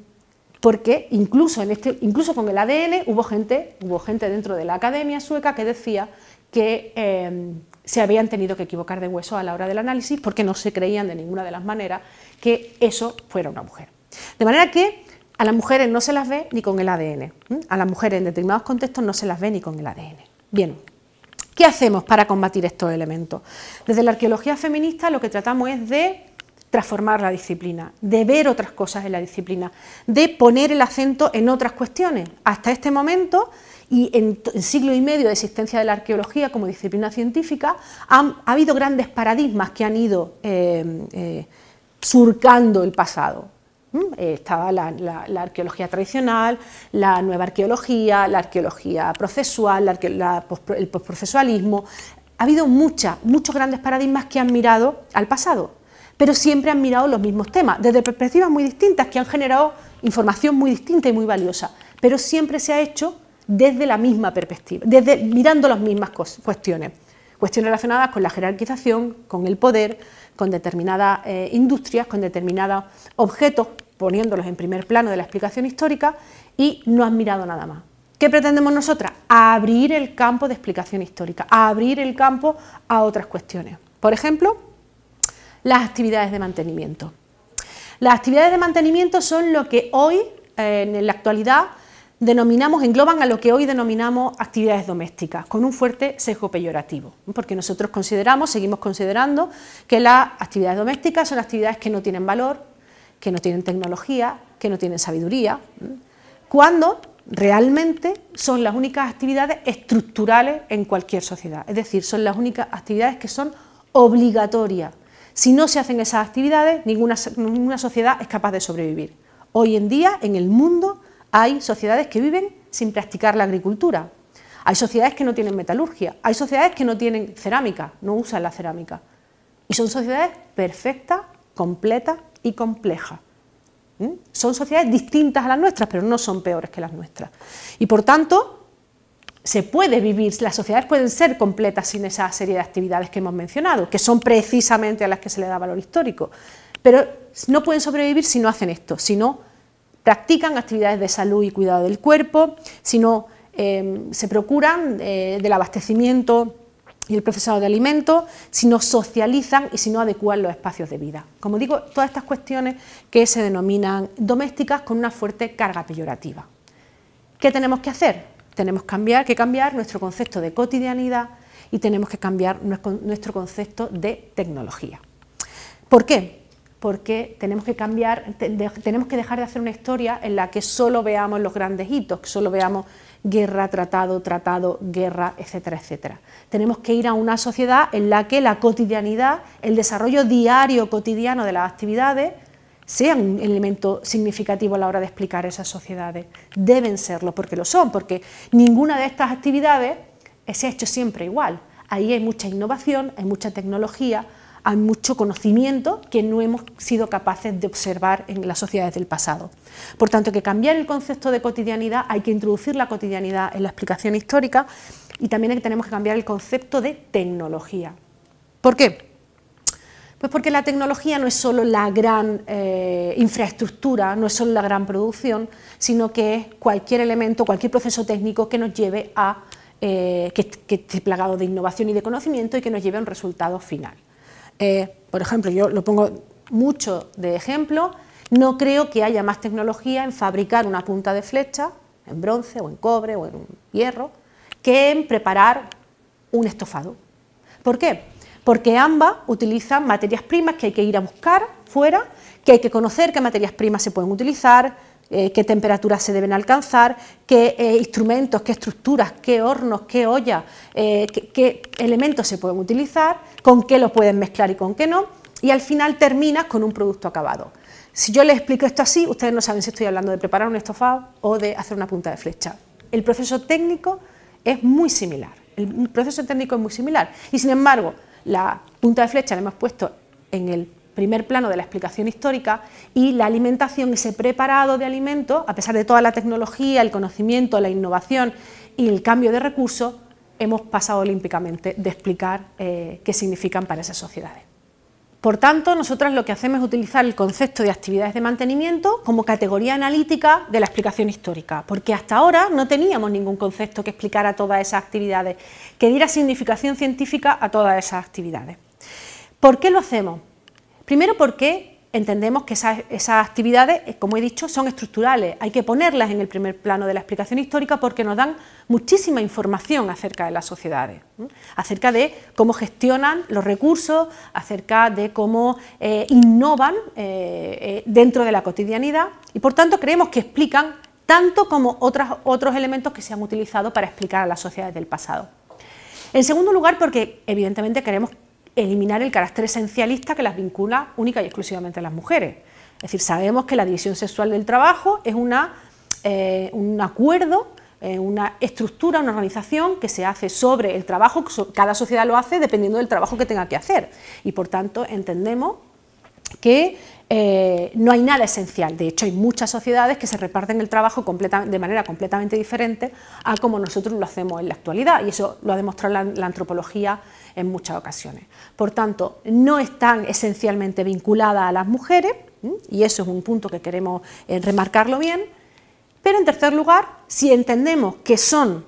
porque incluso, en este, incluso con el ADN hubo gente, hubo gente dentro de la academia sueca que decía que em, se habían tenido que equivocar de hueso a la hora del análisis porque no se creían de ninguna de las maneras que eso fuera una mujer. De manera que a las mujeres no se las ve ni con el ADN. A las mujeres en determinados contextos no se las ve ni con el ADN. Bien, ¿qué hacemos para combatir estos elementos? Desde la arqueología feminista lo que tratamos es de transformar la disciplina, de ver otras cosas en la disciplina, de poner el acento en otras cuestiones. Hasta este momento y en el siglo y medio de existencia de la arqueología como disciplina científica ha habido grandes paradigmas que han ido eh, eh, surcando el pasado. ¿Mm? Eh, estaba la, arqueología tradicional, la nueva arqueología, la arqueología procesual, el posprocesualismo Ha habido mucha, muchos grandes paradigmas que han mirado al pasado, pero siempre han mirado los mismos temas, desde perspectivas muy distintas, que han generado información muy distinta y muy valiosa, pero siempre se ha hecho desde la misma perspectiva, desde, mirando las mismas cuestiones. Cuestiones relacionadas con la jerarquización, con el poder, con determinadas eh, industrias, con determinados objetos, poniéndolos en primer plano de la explicación histórica, y no han mirado nada más. ¿Qué pretendemos nosotras? Abrir el campo de explicación histórica, abrir el campo a otras cuestiones. Por ejemplo, las actividades de mantenimiento. Las actividades de mantenimiento son lo que hoy, eh, en la actualidad, denominamos, engloban a lo que hoy denominamos actividades domésticas, con un fuerte sesgo peyorativo, porque nosotros consideramos, seguimos considerando, que las actividades domésticas son actividades que no tienen valor, que no tienen tecnología, que no tienen sabiduría, cuando realmente son las únicas actividades estructurales en cualquier sociedad, es decir, son las únicas actividades que son obligatorias. Si no se hacen esas actividades, ninguna, ninguna sociedad es capaz de sobrevivir. Hoy en día, en el mundo, hay sociedades que viven sin practicar la agricultura. Hay sociedades que no tienen metalurgia. Hay sociedades que no tienen cerámica, no usan la cerámica. Y son sociedades perfectas, completas y complejas. ¿Mm? Son sociedades distintas a las nuestras, pero no son peores que las nuestras. Y por tanto, se puede vivir, las sociedades pueden ser completas sin esa serie de actividades que hemos mencionado, que son precisamente a las que se le da valor histórico, pero no pueden sobrevivir si no hacen esto, si no practican actividades de salud y cuidado del cuerpo, si no eh, se procuran eh, del abastecimiento y el procesado de alimentos, si no socializan y si no adecuan los espacios de vida. Como digo, todas estas cuestiones que se denominan domésticas con una fuerte carga peyorativa. ¿Qué tenemos que hacer? Tenemos cambiar, que cambiar nuestro concepto de cotidianidad y tenemos que cambiar nuestro concepto de tecnología. ¿Por qué? porque tenemos que cambiar, tenemos que dejar de hacer una historia en la que solo veamos los grandes hitos, que solo veamos guerra, tratado, tratado, guerra, etcétera, etcétera. Tenemos que ir a una sociedad en la que la cotidianidad, el desarrollo diario cotidiano de las actividades, sean un elemento significativo a la hora de explicar esas sociedades. Deben serlo, porque lo son, porque ninguna de estas actividades se ha hecho siempre igual. Ahí hay mucha innovación, hay mucha tecnología, hay mucho conocimiento que no hemos sido capaces de observar en las sociedades del pasado. Por tanto, hay que cambiar el concepto de cotidianidad, hay que introducir la cotidianidad en la explicación histórica y también tenemos que cambiar el concepto de tecnología. ¿Por qué? Pues porque la tecnología no es solo la gran eh, infraestructura, no es solo la gran producción, sino que es cualquier elemento, cualquier proceso técnico que nos lleve a, eh, que esté plagado de innovación y de conocimiento y que nos lleve a un resultado final. Eh, por ejemplo, yo lo pongo mucho de ejemplo, no creo que haya más tecnología en fabricar una punta de flecha, en bronce o en cobre o en hierro, que en preparar un estofado. ¿Por qué? Porque ambas utilizan materias primas que hay que ir a buscar fuera, que hay que conocer qué materias primas se pueden utilizar, eh, qué temperaturas se deben alcanzar, qué eh, instrumentos, qué estructuras, qué hornos, qué ollas, eh, qué, elementos se pueden utilizar, con qué los pueden mezclar y con qué no, y al final terminas con un producto acabado. Si yo les explico esto así, ustedes no saben si estoy hablando de preparar un estofado o de hacer una punta de flecha. El proceso técnico es muy similar. El proceso técnico es muy similar. Y sin embargo, la punta de flecha la hemos puesto en el primer plano de la explicación histórica, y la alimentación, ese preparado de alimento, a pesar de toda la tecnología, el conocimiento, la innovación y el cambio de recursos, hemos pasado olímpicamente de explicar eh, qué significan para esas sociedades. Por tanto, nosotras lo que hacemos es utilizar el concepto de actividades de mantenimiento como categoría analítica de la explicación histórica, porque hasta ahora no teníamos ningún concepto que explicara todas esas actividades, que diera significación científica a todas esas actividades. ¿Por qué lo hacemos? Primero porque entendemos que esas, actividades, eh, como he dicho, son estructurales. Hay que ponerlas en el primer plano de la explicación histórica porque nos dan muchísima información acerca de las sociedades, acerca de cómo gestionan los recursos, acerca de cómo eh, innovan eh, dentro de la cotidianidad y por tanto creemos que explican tanto como otros elementos que se han utilizado para explicar a las sociedades del pasado. En segundo lugar, porque evidentemente queremos eliminar el carácter esencialista que las vincula única y exclusivamente a las mujeres. Es decir, sabemos que la división sexual del trabajo es una, eh, un acuerdo, eh, una estructura, una organización que se hace sobre el trabajo, cada sociedad lo hace dependiendo del trabajo que tenga que hacer. Y por tanto entendemos que eh, no hay nada esencial. De hecho, hay muchas sociedades que se reparten el trabajo de manera completamente diferente a como nosotros lo hacemos en la actualidad. Y eso lo ha demostrado la antropología en muchas ocasiones. Por tanto, no están esencialmente vinculadas a las mujeres, y eso es un punto que queremos eh, remarcarlo bien. Pero en tercer lugar, si entendemos que son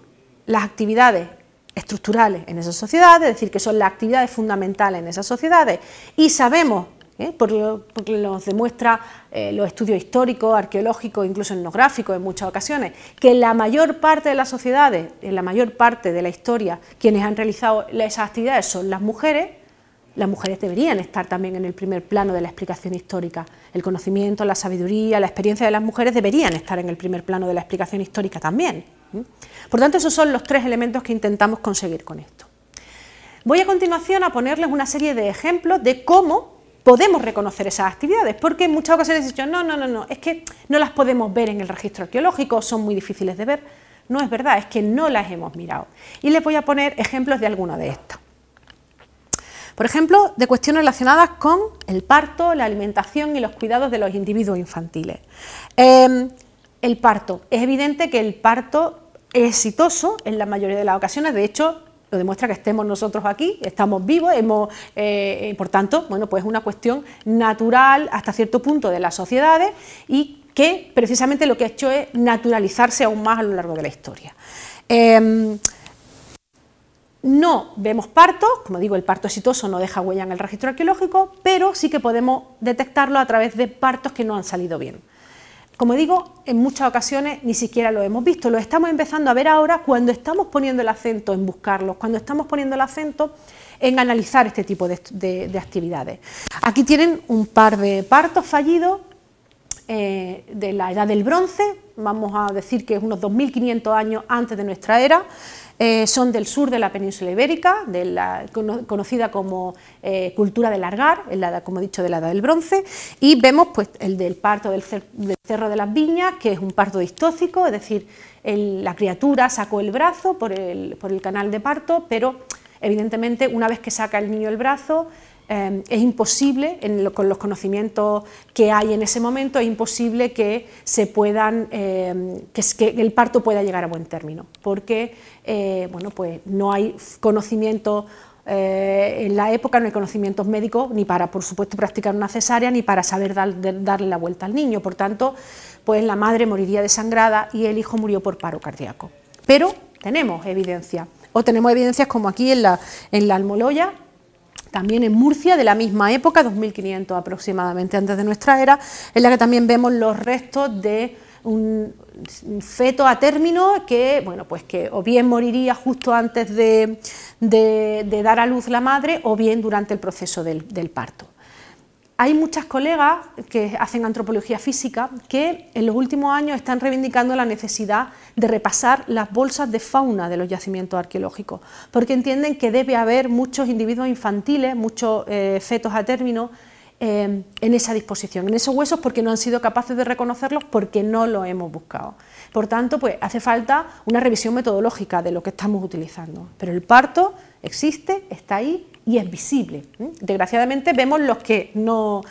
las actividades estructurales en esas sociedades, es decir, que son las actividades fundamentales en esas sociedades, y sabemos ¿eh? porque, lo, nos demuestra eh, los estudios históricos, arqueológicos, incluso etnográficos en muchas ocasiones, que en la mayor parte de las sociedades, en la mayor parte de la historia, quienes han realizado esas actividades son las mujeres, las mujeres deberían estar también en el primer plano de la explicación histórica. El conocimiento, la sabiduría, la experiencia de las mujeres deberían estar en el primer plano de la explicación histórica también. Por tanto, esos son los tres elementos que intentamos conseguir con esto. Voy a continuación a ponerles una serie de ejemplos de cómo podemos reconocer esas actividades, porque en muchas ocasiones he dicho, no, no, no, no, es que no las podemos ver en el registro arqueológico, son muy difíciles de ver. No es verdad, es que no las hemos mirado. Y les voy a poner ejemplos de alguna de estas. Por ejemplo, de cuestiones relacionadas con el parto, la alimentación y los cuidados de los individuos infantiles. Em, el parto. Es evidente que el parto es exitoso en la mayoría de las ocasiones, de hecho, lo demuestra que estemos nosotros aquí, estamos vivos, hemos, eh, eh, por tanto, bueno, pues es una cuestión natural hasta cierto punto de las sociedades y que precisamente lo que ha hecho es naturalizarse aún más a lo largo de la historia. Em, no vemos partos, como digo, el parto exitoso no deja huella en el registro arqueológico, pero sí que podemos detectarlo a través de partos que no han salido bien. Como digo, en muchas ocasiones ni siquiera lo hemos visto, lo estamos empezando a ver ahora cuando estamos poniendo el acento en buscarlos, cuando estamos poniendo el acento en analizar este tipo de, actividades. Aquí tienen un par de partos fallidos eh, de la edad del bronce, vamos a decir que es unos 2.500 años antes de nuestra era, eh, son del sur de la península ibérica, conocida como eh, cultura del largar, como he dicho, de la edad del bronce, y vemos pues, el del parto del, cerro de las viñas, que es un parto distóxico, es decir, la criatura sacó el brazo por el canal de parto, pero evidentemente una vez que saca el niño el brazo, Em, es imposible, con los conocimientos que hay en ese momento, es imposible que, se puedan, em, que, el parto pueda llegar a buen término, porque eh, bueno, pues no hay conocimiento eh, en la época, no hay conocimientos médicos ni para, por supuesto, practicar una cesárea ni para saber darle la vuelta al niño. Por tanto, pues la madre moriría desangrada y el hijo murió por paro cardíaco. Pero tenemos evidencia, o tenemos evidencias como aquí en la, en la Almoloya, también en Murcia de la misma época, 2500 aproximadamente antes de nuestra era, en la que también vemos los restos de un feto a término que, bueno, pues que o bien moriría justo antes de, dar a luz la madre o bien durante el proceso del parto hay muchas colegas que hacen antropología física que en los últimos años están reivindicando la necesidad de repasar las bolsas de fauna de los yacimientos arqueológicos, porque entienden que debe haber muchos individuos infantiles, muchos eh, fetos a término, eh, en esa disposición, en esos huesos, porque no han sido capaces de reconocerlos, porque no los hemos buscado. Por tanto, pues hace falta una revisión metodológica de lo que estamos utilizando. Pero el parto existe, está ahí y es visible. ¿Mm? Desgraciadamente vemos los que no,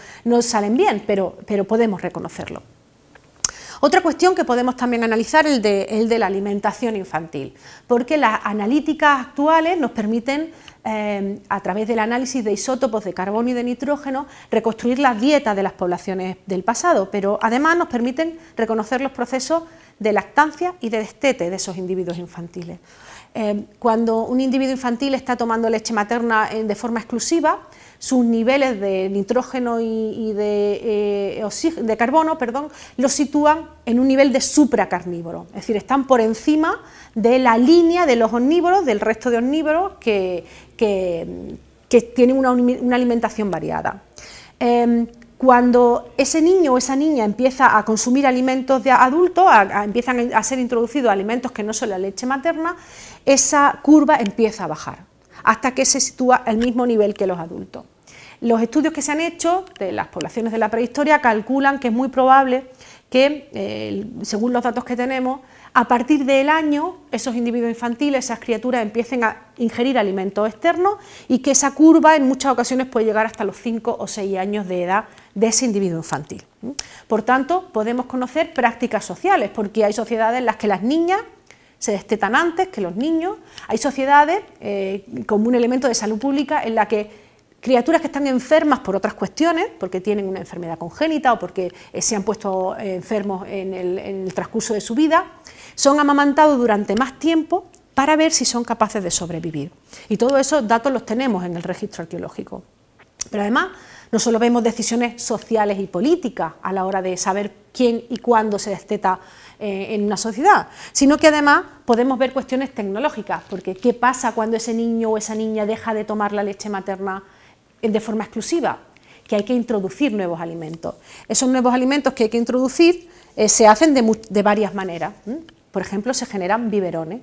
salen bien, pero, podemos reconocerlo. Otra cuestión que podemos también analizar es el de, la alimentación infantil, porque las analíticas actuales nos permiten em, a través del análisis de isótopos de carbono y de nitrógeno, reconstruir las dietas de las poblaciones del pasado, pero además nos permiten reconocer los procesos de lactancia y de destete de esos individuos infantiles. Eh, cuando un individuo infantil está tomando leche materna eh, de forma exclusiva, sus niveles de nitrógeno y, eh, de, carbono perdón, los sitúan en un nivel de supracarnívoro, es decir, están por encima de la línea de los omnívoros, del resto de omnívoros que, tienen una, alimentación variada. Em, cuando ese niño o esa niña empieza a consumir alimentos de adultos, empiezan a ser introducidos alimentos que no son la leche materna, esa curva empieza a bajar hasta que se sitúa al mismo nivel que los adultos. Los estudios que se han hecho de las poblaciones de la prehistoria calculan que es muy probable que, eh, según los datos que tenemos, a partir del año esos individuos infantiles, esas criaturas empiecen a ingerir alimentos externos y que esa curva en muchas ocasiones puede llegar hasta los 5 o 6 años de edad de ese individuo infantil. Por tanto, podemos conocer prácticas sociales, porque hay sociedades en las que las niñas se destetan antes que los niños. Hay sociedades, eh, como un elemento de salud pública, en la que criaturas que están enfermas por otras cuestiones, porque tienen una enfermedad congénita o porque eh, se han puesto eh, enfermos en el, en el, transcurso de su vida, son amamantados durante más tiempo para ver si son capaces de sobrevivir. Y todos esos datos los tenemos en el registro arqueológico. Pero además no solo vemos decisiones sociales y políticas a la hora de saber quién y cuándo se desteta eh, en una sociedad, sino que además podemos ver cuestiones tecnológicas, porque qué pasa cuando ese niño o esa niña deja de tomar la leche materna eh, de forma exclusiva, que hay que introducir nuevos alimentos. Esos nuevos alimentos que hay que introducir eh, se hacen de, varias maneras. Por ejemplo, se generan biberones.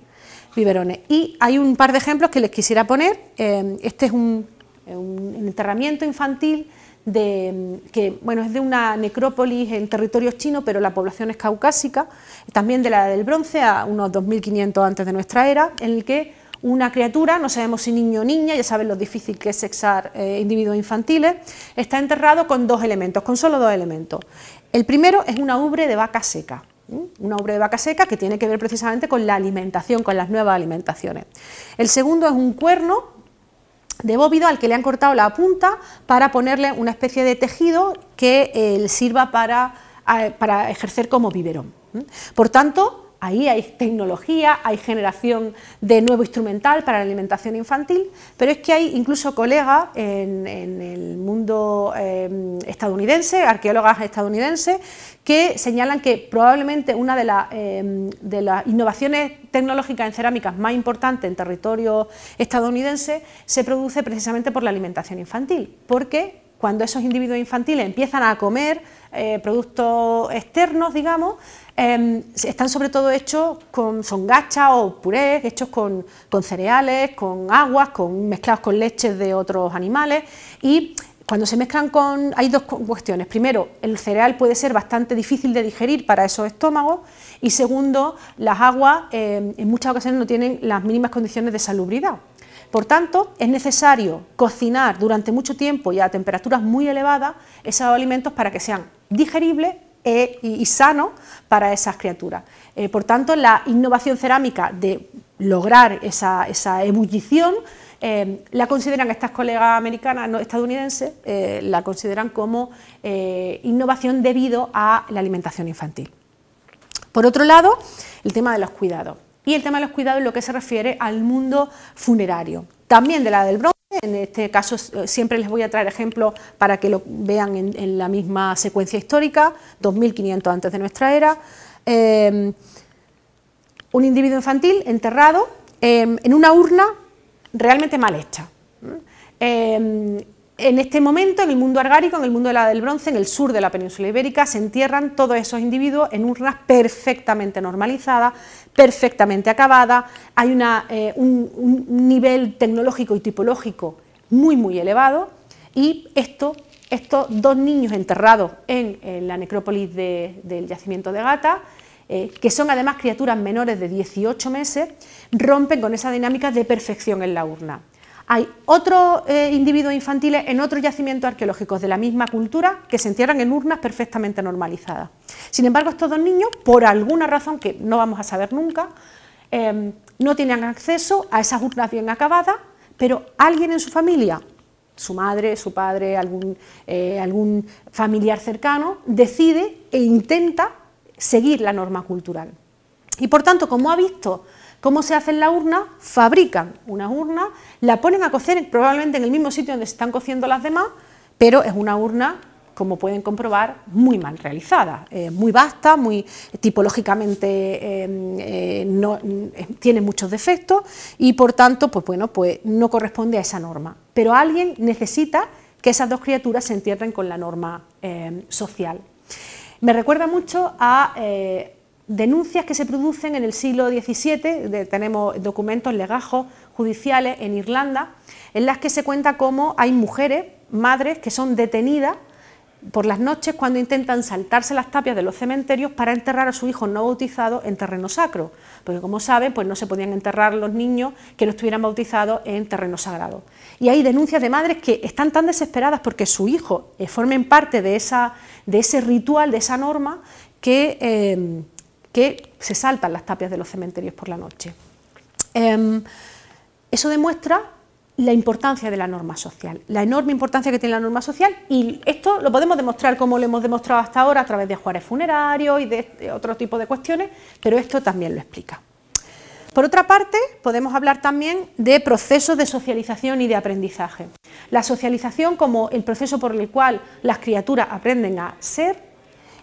biberones. Y hay un par de ejemplos que les quisiera poner. este es un enterramiento infantil de, mm, que bueno, es de una necrópolis en territorio chino, pero la población es caucásica, también de la del bronce, a unos 2500 antes de nuestra era, en el que una criatura, no sabemos si niño o niña, ya saben lo difícil que es sexar eh, individuos infantiles, está enterrado con dos elementos, con solo dos elementos. El primero es una ubre de vaca seca, una ubre de vaca seca que tiene que ver precisamente con la alimentación, con las nuevas alimentaciones. El segundo es un cuerno de bóvido al que le han cortado la punta para ponerle una especie de tejido que eh, sirva para, ah, para ejercer como biberón. Por tanto, Ahí hay tecnología, hay generación de nuevo instrumental para la alimentación infantil, pero es que hay incluso colegas en, el mundo em, estadounidense, arqueólogas estadounidenses, que señalan que probablemente una de, em, las innovaciones tecnológicas en cerámicas más importantes en territorio estadounidense se produce precisamente por la alimentación infantil, porque cuando esos individuos infantiles empiezan a comer eh, productos externos, digamos, em, están sobre todo hechos con, son gachas o purés, hechos con, cereales, con aguas, con, mezclados con leches de otros animales y cuando se mezclan con... hay dos cuestiones. Primero, el cereal puede ser bastante difícil de digerir para esos estómagos y segundo, las aguas em, en muchas ocasiones no tienen las mínimas condiciones de salubridad. Por tanto, es necesario cocinar durante mucho tiempo y a temperaturas muy elevadas esos alimentos para que sean digeribles e, y, sanos para esas criaturas. Eh, por tanto, la innovación cerámica de lograr esa, ebullición eh, la consideran estas colegas americanas, no, estadounidenses, eh, la consideran como innovación debido a la alimentación infantil. Por otro lado, el tema de los cuidados y el tema de los cuidados en lo que se refiere al mundo funerario. También de la del bronce, en este caso eh, siempre les voy a traer ejemplos para que lo vean en, la misma secuencia histórica, 2500 antes de nuestra era. Eh, un individuo infantil enterrado eh, en una urna realmente mal hecha. ¿Mm? En este momento, en el mundo argárico, en el mundo de la del bronce, en el sur de la península ibérica, se entierran todos esos individuos en urnas perfectamente normalizadas, perfectamente acabadas. Hay eh, un, nivel tecnológico y tipológico muy, muy elevado. Y esto estos dos niños enterrados en, la necrópolis del yacimiento de Gata, eh, que son además criaturas menores de 18 meses, rompen con esa dinámica de perfección en la urna hay otros eh, individuos infantiles en otros yacimientos arqueológicos de la misma cultura que se encierran en urnas perfectamente normalizadas. Sin embargo, estos dos niños, por alguna razón que no vamos a saber nunca, em, no tienen acceso a esas urnas bien acabadas, pero alguien en su familia, su madre, su padre, algún, eh, algún familiar cercano, decide e intenta seguir la norma cultural. Y por tanto, como ha visto ¿Cómo se hace en la urna? Fabrican una urna, la ponen a cocer probablemente en el mismo sitio donde se están cociendo las demás, pero es una urna como pueden comprobar, muy mal realizada, eh, muy vasta, muy tipológicamente em, eh, eh, tiene muchos defectos y por tanto, pues bueno, pues no corresponde a esa norma. Pero alguien necesita que esas dos criaturas se entierren con la norma em, social. Me recuerda mucho a denuncias que se producen en el siglo XVII, tenemos documentos, legajos judiciales en Irlanda, en las que se cuenta cómo hay mujeres, madres, que son detenidas por las noches cuando intentan saltarse las tapias de los cementerios para enterrar a su hijo no bautizado en terreno sacro, porque como saben, pues no se podían enterrar los niños que no estuvieran bautizados en terreno sagrado. Y hay denuncias de madres que están tan desesperadas porque su hijo eh, formen parte de, esa, de ese ritual, de esa norma, que... Eh, que se saltan las tapias de los cementerios por la noche. Em, eso demuestra la importancia de la norma social, la enorme importancia que tiene la norma social y esto lo podemos demostrar como lo hemos demostrado hasta ahora a través de Juárez funerarios y de este otro tipo de cuestiones, pero esto también lo explica. Por otra parte, podemos hablar también de procesos de socialización y de aprendizaje. La socialización como el proceso por el cual las criaturas aprenden a ser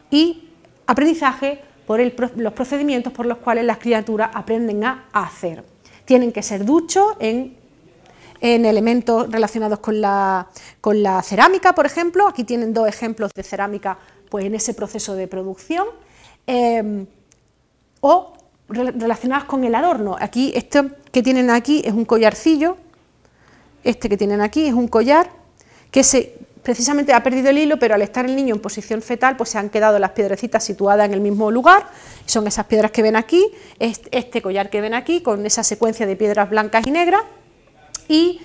y aprendizaje por los procedimientos por los cuales las criaturas aprenden a hacer. Tienen que ser duchos en, elementos relacionados con la, con la cerámica, por ejemplo. Aquí tienen dos ejemplos de cerámica pues, en ese proceso de producción. Em, o relacionados con el adorno. Aquí, esto que tienen aquí es un collarcillo. Este que tienen aquí es un collar que se precisamente ha perdido el hilo, pero al estar el niño en posición fetal, pues se han quedado las piedrecitas situadas en el mismo lugar, son esas piedras que ven aquí, este collar que ven aquí, con esa secuencia de piedras blancas y negras, y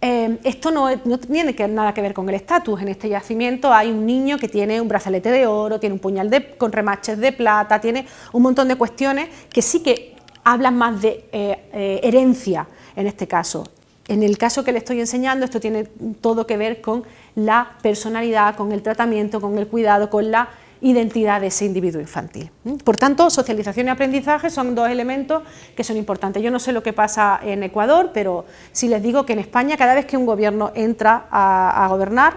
eh, esto no, tiene nada que ver con el estatus. En este yacimiento hay un niño que tiene un brazalete de oro, tiene un puñal con remaches de plata, tiene un montón de cuestiones que sí que hablan más de eh, eh, herencia en este caso. En el caso que le estoy enseñando, esto tiene todo que ver con la personalidad, con el tratamiento, con el cuidado, con la identidad de ese individuo infantil. ¿Mm? Por tanto, socialización y aprendizaje son dos elementos que son importantes. Yo no sé lo que pasa en Ecuador, pero si les digo que en España cada vez que un gobierno entra a, gobernar,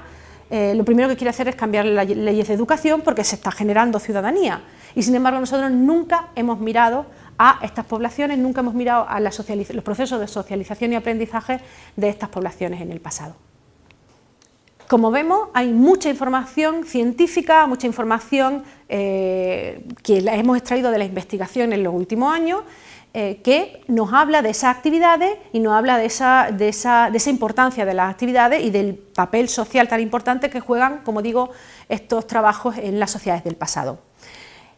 eh, lo primero que quiere hacer es cambiar las leyes de educación porque se está generando ciudadanía. Y sin embargo nosotros nunca hemos mirado a estas poblaciones, nunca hemos mirado a los procesos de socialización y aprendizaje de estas poblaciones en el pasado. Como vemos, hay mucha información científica, mucha información eh, que hemos extraído de la investigación en los últimos años, eh, que nos habla de esas actividades y nos habla de esa, importancia de las actividades y del papel social tan importante que juegan, como digo, estos trabajos en las sociedades del pasado.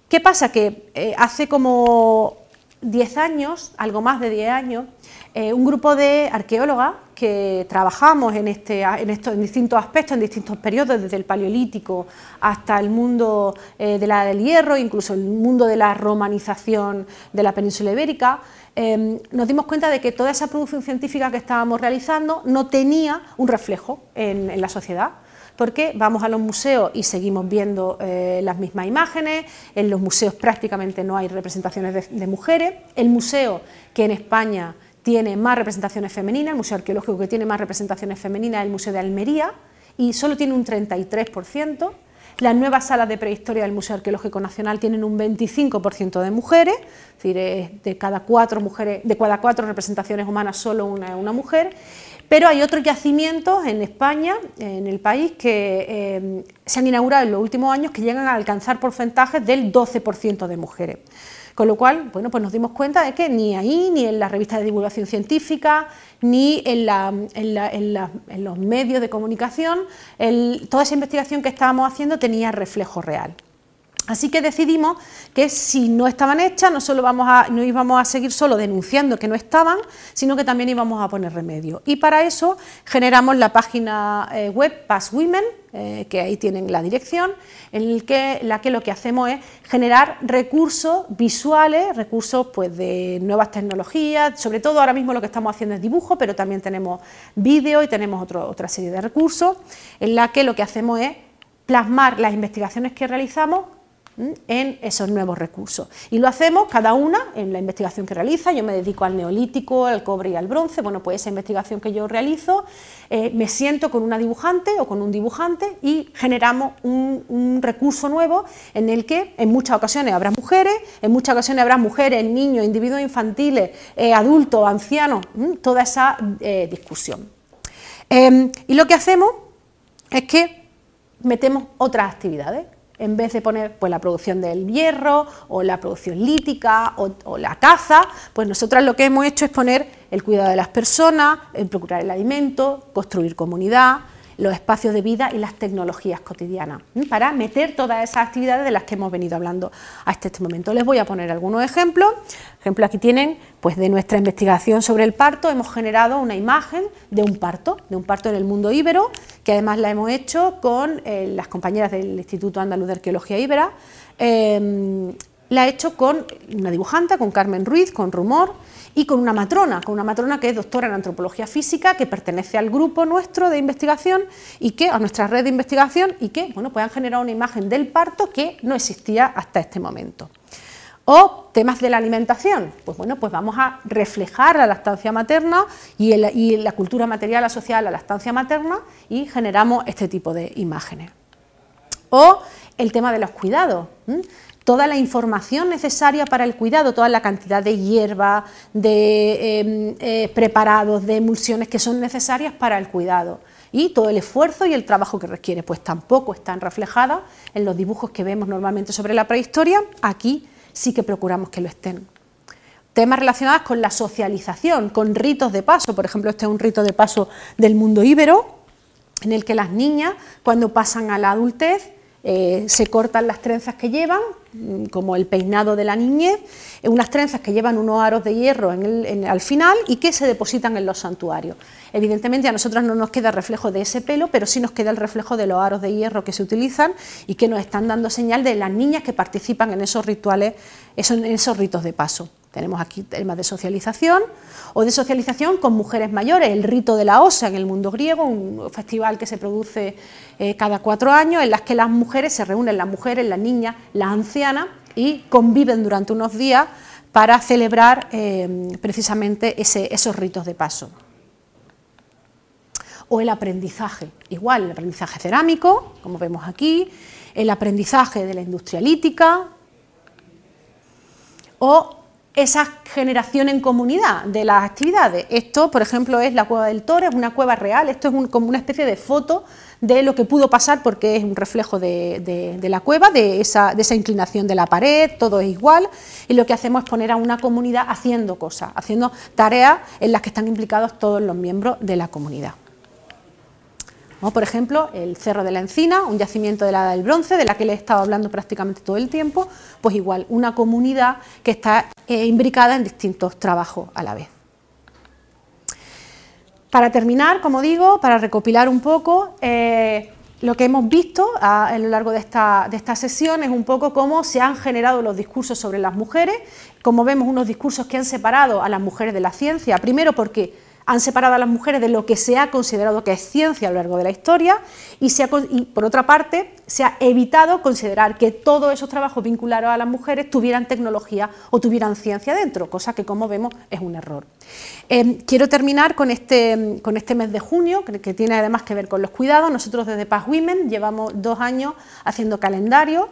¿Qué pasa? Que eh, hace como 10 años, algo más de 10 años, un grupo de arqueólogas que trabajamos en, este, en, en distintos aspectos, en distintos periodos, desde el paleolítico hasta el mundo eh, de la del hierro, incluso el mundo de la romanización de la península ibérica, em, nos dimos cuenta de que toda esa producción científica que estábamos realizando no tenía un reflejo en, la sociedad porque vamos a los museos y seguimos viendo eh, las mismas imágenes, en los museos prácticamente no hay representaciones de, de mujeres, el museo que en España tiene más representaciones femeninas, el Museo Arqueológico que tiene más representaciones femeninas es el Museo de Almería y solo tiene un 33%. Las nuevas salas de prehistoria del Museo Arqueológico Nacional tienen un 25% de mujeres, es decir, de cada cuatro mujeres, de cada cuatro representaciones humanas solo una es una mujer. Pero hay otros yacimientos en España, en el país, que eh, se han inaugurado en los últimos años que llegan a alcanzar porcentajes del 12% de mujeres. Con lo cual, bueno, pues nos dimos cuenta de que ni ahí, ni en las revistas de divulgación científica, ni en, los medios de comunicación, toda esa investigación que estábamos haciendo tenía reflejo real. Así que decidimos que si no estaban hechas, no solo vamos a, no íbamos a seguir solo denunciando que no estaban, sino que también íbamos a poner remedio. Y para eso generamos la página eh, web Pass Women, eh, que ahí tienen la dirección, en la que lo que hacemos es generar recursos visuales, recursos pues, de nuevas tecnologías, sobre todo ahora mismo lo que estamos haciendo es dibujo, pero también tenemos vídeo y tenemos otra serie de recursos, en la que lo que hacemos es plasmar las investigaciones que realizamos en esos nuevos recursos. Y lo hacemos cada una en la investigación que realiza. Yo me dedico al neolítico, al cobre y al bronce. Bueno, pues esa investigación que yo realizo, eh, me siento con una dibujante o con un dibujante y generamos un, recurso nuevo en el que en muchas ocasiones habrá mujeres, en muchas ocasiones habrá mujeres, niños, individuos infantiles, eh, adultos, ancianos, toda esa eh, discusión. Em, y lo que hacemos es que metemos otras actividades en vez de poner pues, la producción del hierro o la producción lítica o, la caza, pues nosotras lo que hemos hecho es poner el cuidado de las personas, en procurar el alimento, construir comunidad, los espacios de vida y las tecnologías cotidianas, para meter todas esas actividades de las que hemos venido hablando hasta este momento. Les voy a poner algunos ejemplos. ejemplo, aquí tienen pues de nuestra investigación sobre el parto hemos generado una imagen de un parto, de un parto en el mundo íbero, que además la hemos hecho con eh, las compañeras del Instituto Andaluz de Arqueología Íbera. Em, la he hecho con una dibujante, con Carmen Ruiz, con Rumor, y con una matrona, con una matrona que es doctora en antropología física, que pertenece al grupo nuestro de investigación y que, a nuestra red de investigación, y que, bueno, pues generar una imagen del parto que no existía hasta este momento. O temas de la alimentación, pues bueno, pues vamos a reflejar la lactancia materna y, la cultura material asociada a la lactancia materna y generamos este tipo de imágenes. O el tema de los cuidados toda la información necesaria para el cuidado, toda la cantidad de hierba, de em, eh, preparados, de emulsiones que son necesarias para el cuidado. Y todo el esfuerzo y el trabajo que requiere, pues tampoco están reflejadas en los dibujos que vemos normalmente sobre la prehistoria. Aquí sí que procuramos que lo estén temas relacionados con la socialización, con ritos de paso. Por ejemplo, este es un rito de paso del mundo íbero, en el que las niñas, cuando pasan a la adultez, eh, se cortan las trenzas que llevan, mm, como el peinado de la niñez, eh, unas trenzas que llevan unos aros de hierro al final y que se depositan en los santuarios. Evidentemente a nosotros no nos queda reflejo de ese pelo, pero sí nos queda el reflejo de los aros de hierro que se utilizan y que nos están dando señal de las niñas que participan en esos rituales, en esos ritos de paso. Tenemos aquí temas de socialización o de socialización con mujeres mayores, el rito de la osa en el mundo griego, un festival que se produce eh, cada cuatro años, en las que las mujeres se reúnen, las mujeres, las niñas, las ancianas, y conviven durante unos días para celebrar eh, precisamente esos ritos de paso. O el aprendizaje, igual el aprendizaje cerámico, como vemos aquí, el aprendizaje de la industria lítica, o esa generación en comunidad de las actividades. Esto, por ejemplo, es la cueva del toro, es una cueva real, esto es como una especie de foto de lo que pudo pasar porque es un reflejo de, la cueva, de de esa, inclinación de la pared, todo es igual, y lo que hacemos es poner a una comunidad haciendo cosas, haciendo tareas en las que están implicados todos los miembros de la comunidad por ejemplo, el Cerro de la Encina, un yacimiento de la Edad del Bronce, de la que le he estado hablando prácticamente todo el tiempo, pues igual, una comunidad que está eh, imbricada en distintos trabajos a la vez. Para terminar, como digo, para recopilar un poco, eh, lo que hemos visto a, lo largo de esta, sesión es un poco cómo se han generado los discursos sobre las mujeres, como vemos unos discursos que han separado a las mujeres de la ciencia, primero porque han separado a las mujeres de lo que se ha considerado que es ciencia a lo largo de la historia y, por otra parte se ha evitado considerar que todos esos trabajos vinculados a las mujeres tuvieran tecnología o tuvieran ciencia dentro, cosa que como vemos es un error. Em, quiero terminar con este, con este mes de junio, que, tiene además que ver con los cuidados. Nosotros desde Paz Women llevamos dos años haciendo calendario.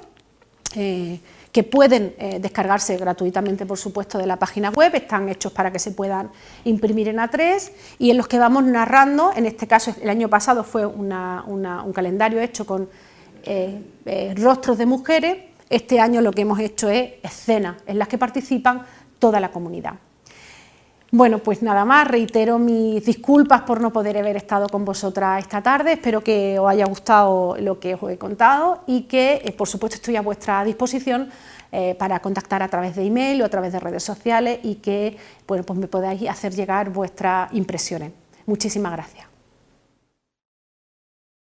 Eh, que pueden eh, descargarse gratuitamente, por supuesto, de la página web, están hechos para que se puedan imprimir en A3 y en los que vamos narrando, en este caso el año pasado fue un calendario hecho con eh, eh, rostros de mujeres, este año lo que hemos hecho es escenas en las que participan toda la comunidad. Bueno, pues nada más, reitero mis disculpas por no poder haber estado con vosotras esta tarde, espero que os haya gustado lo que os he contado y que, eh, por supuesto, estoy a vuestra disposición eh, para contactar a través de email o a través de redes sociales y que pues me podáis hacer llegar vuestras impresiones. Muchísimas gracias.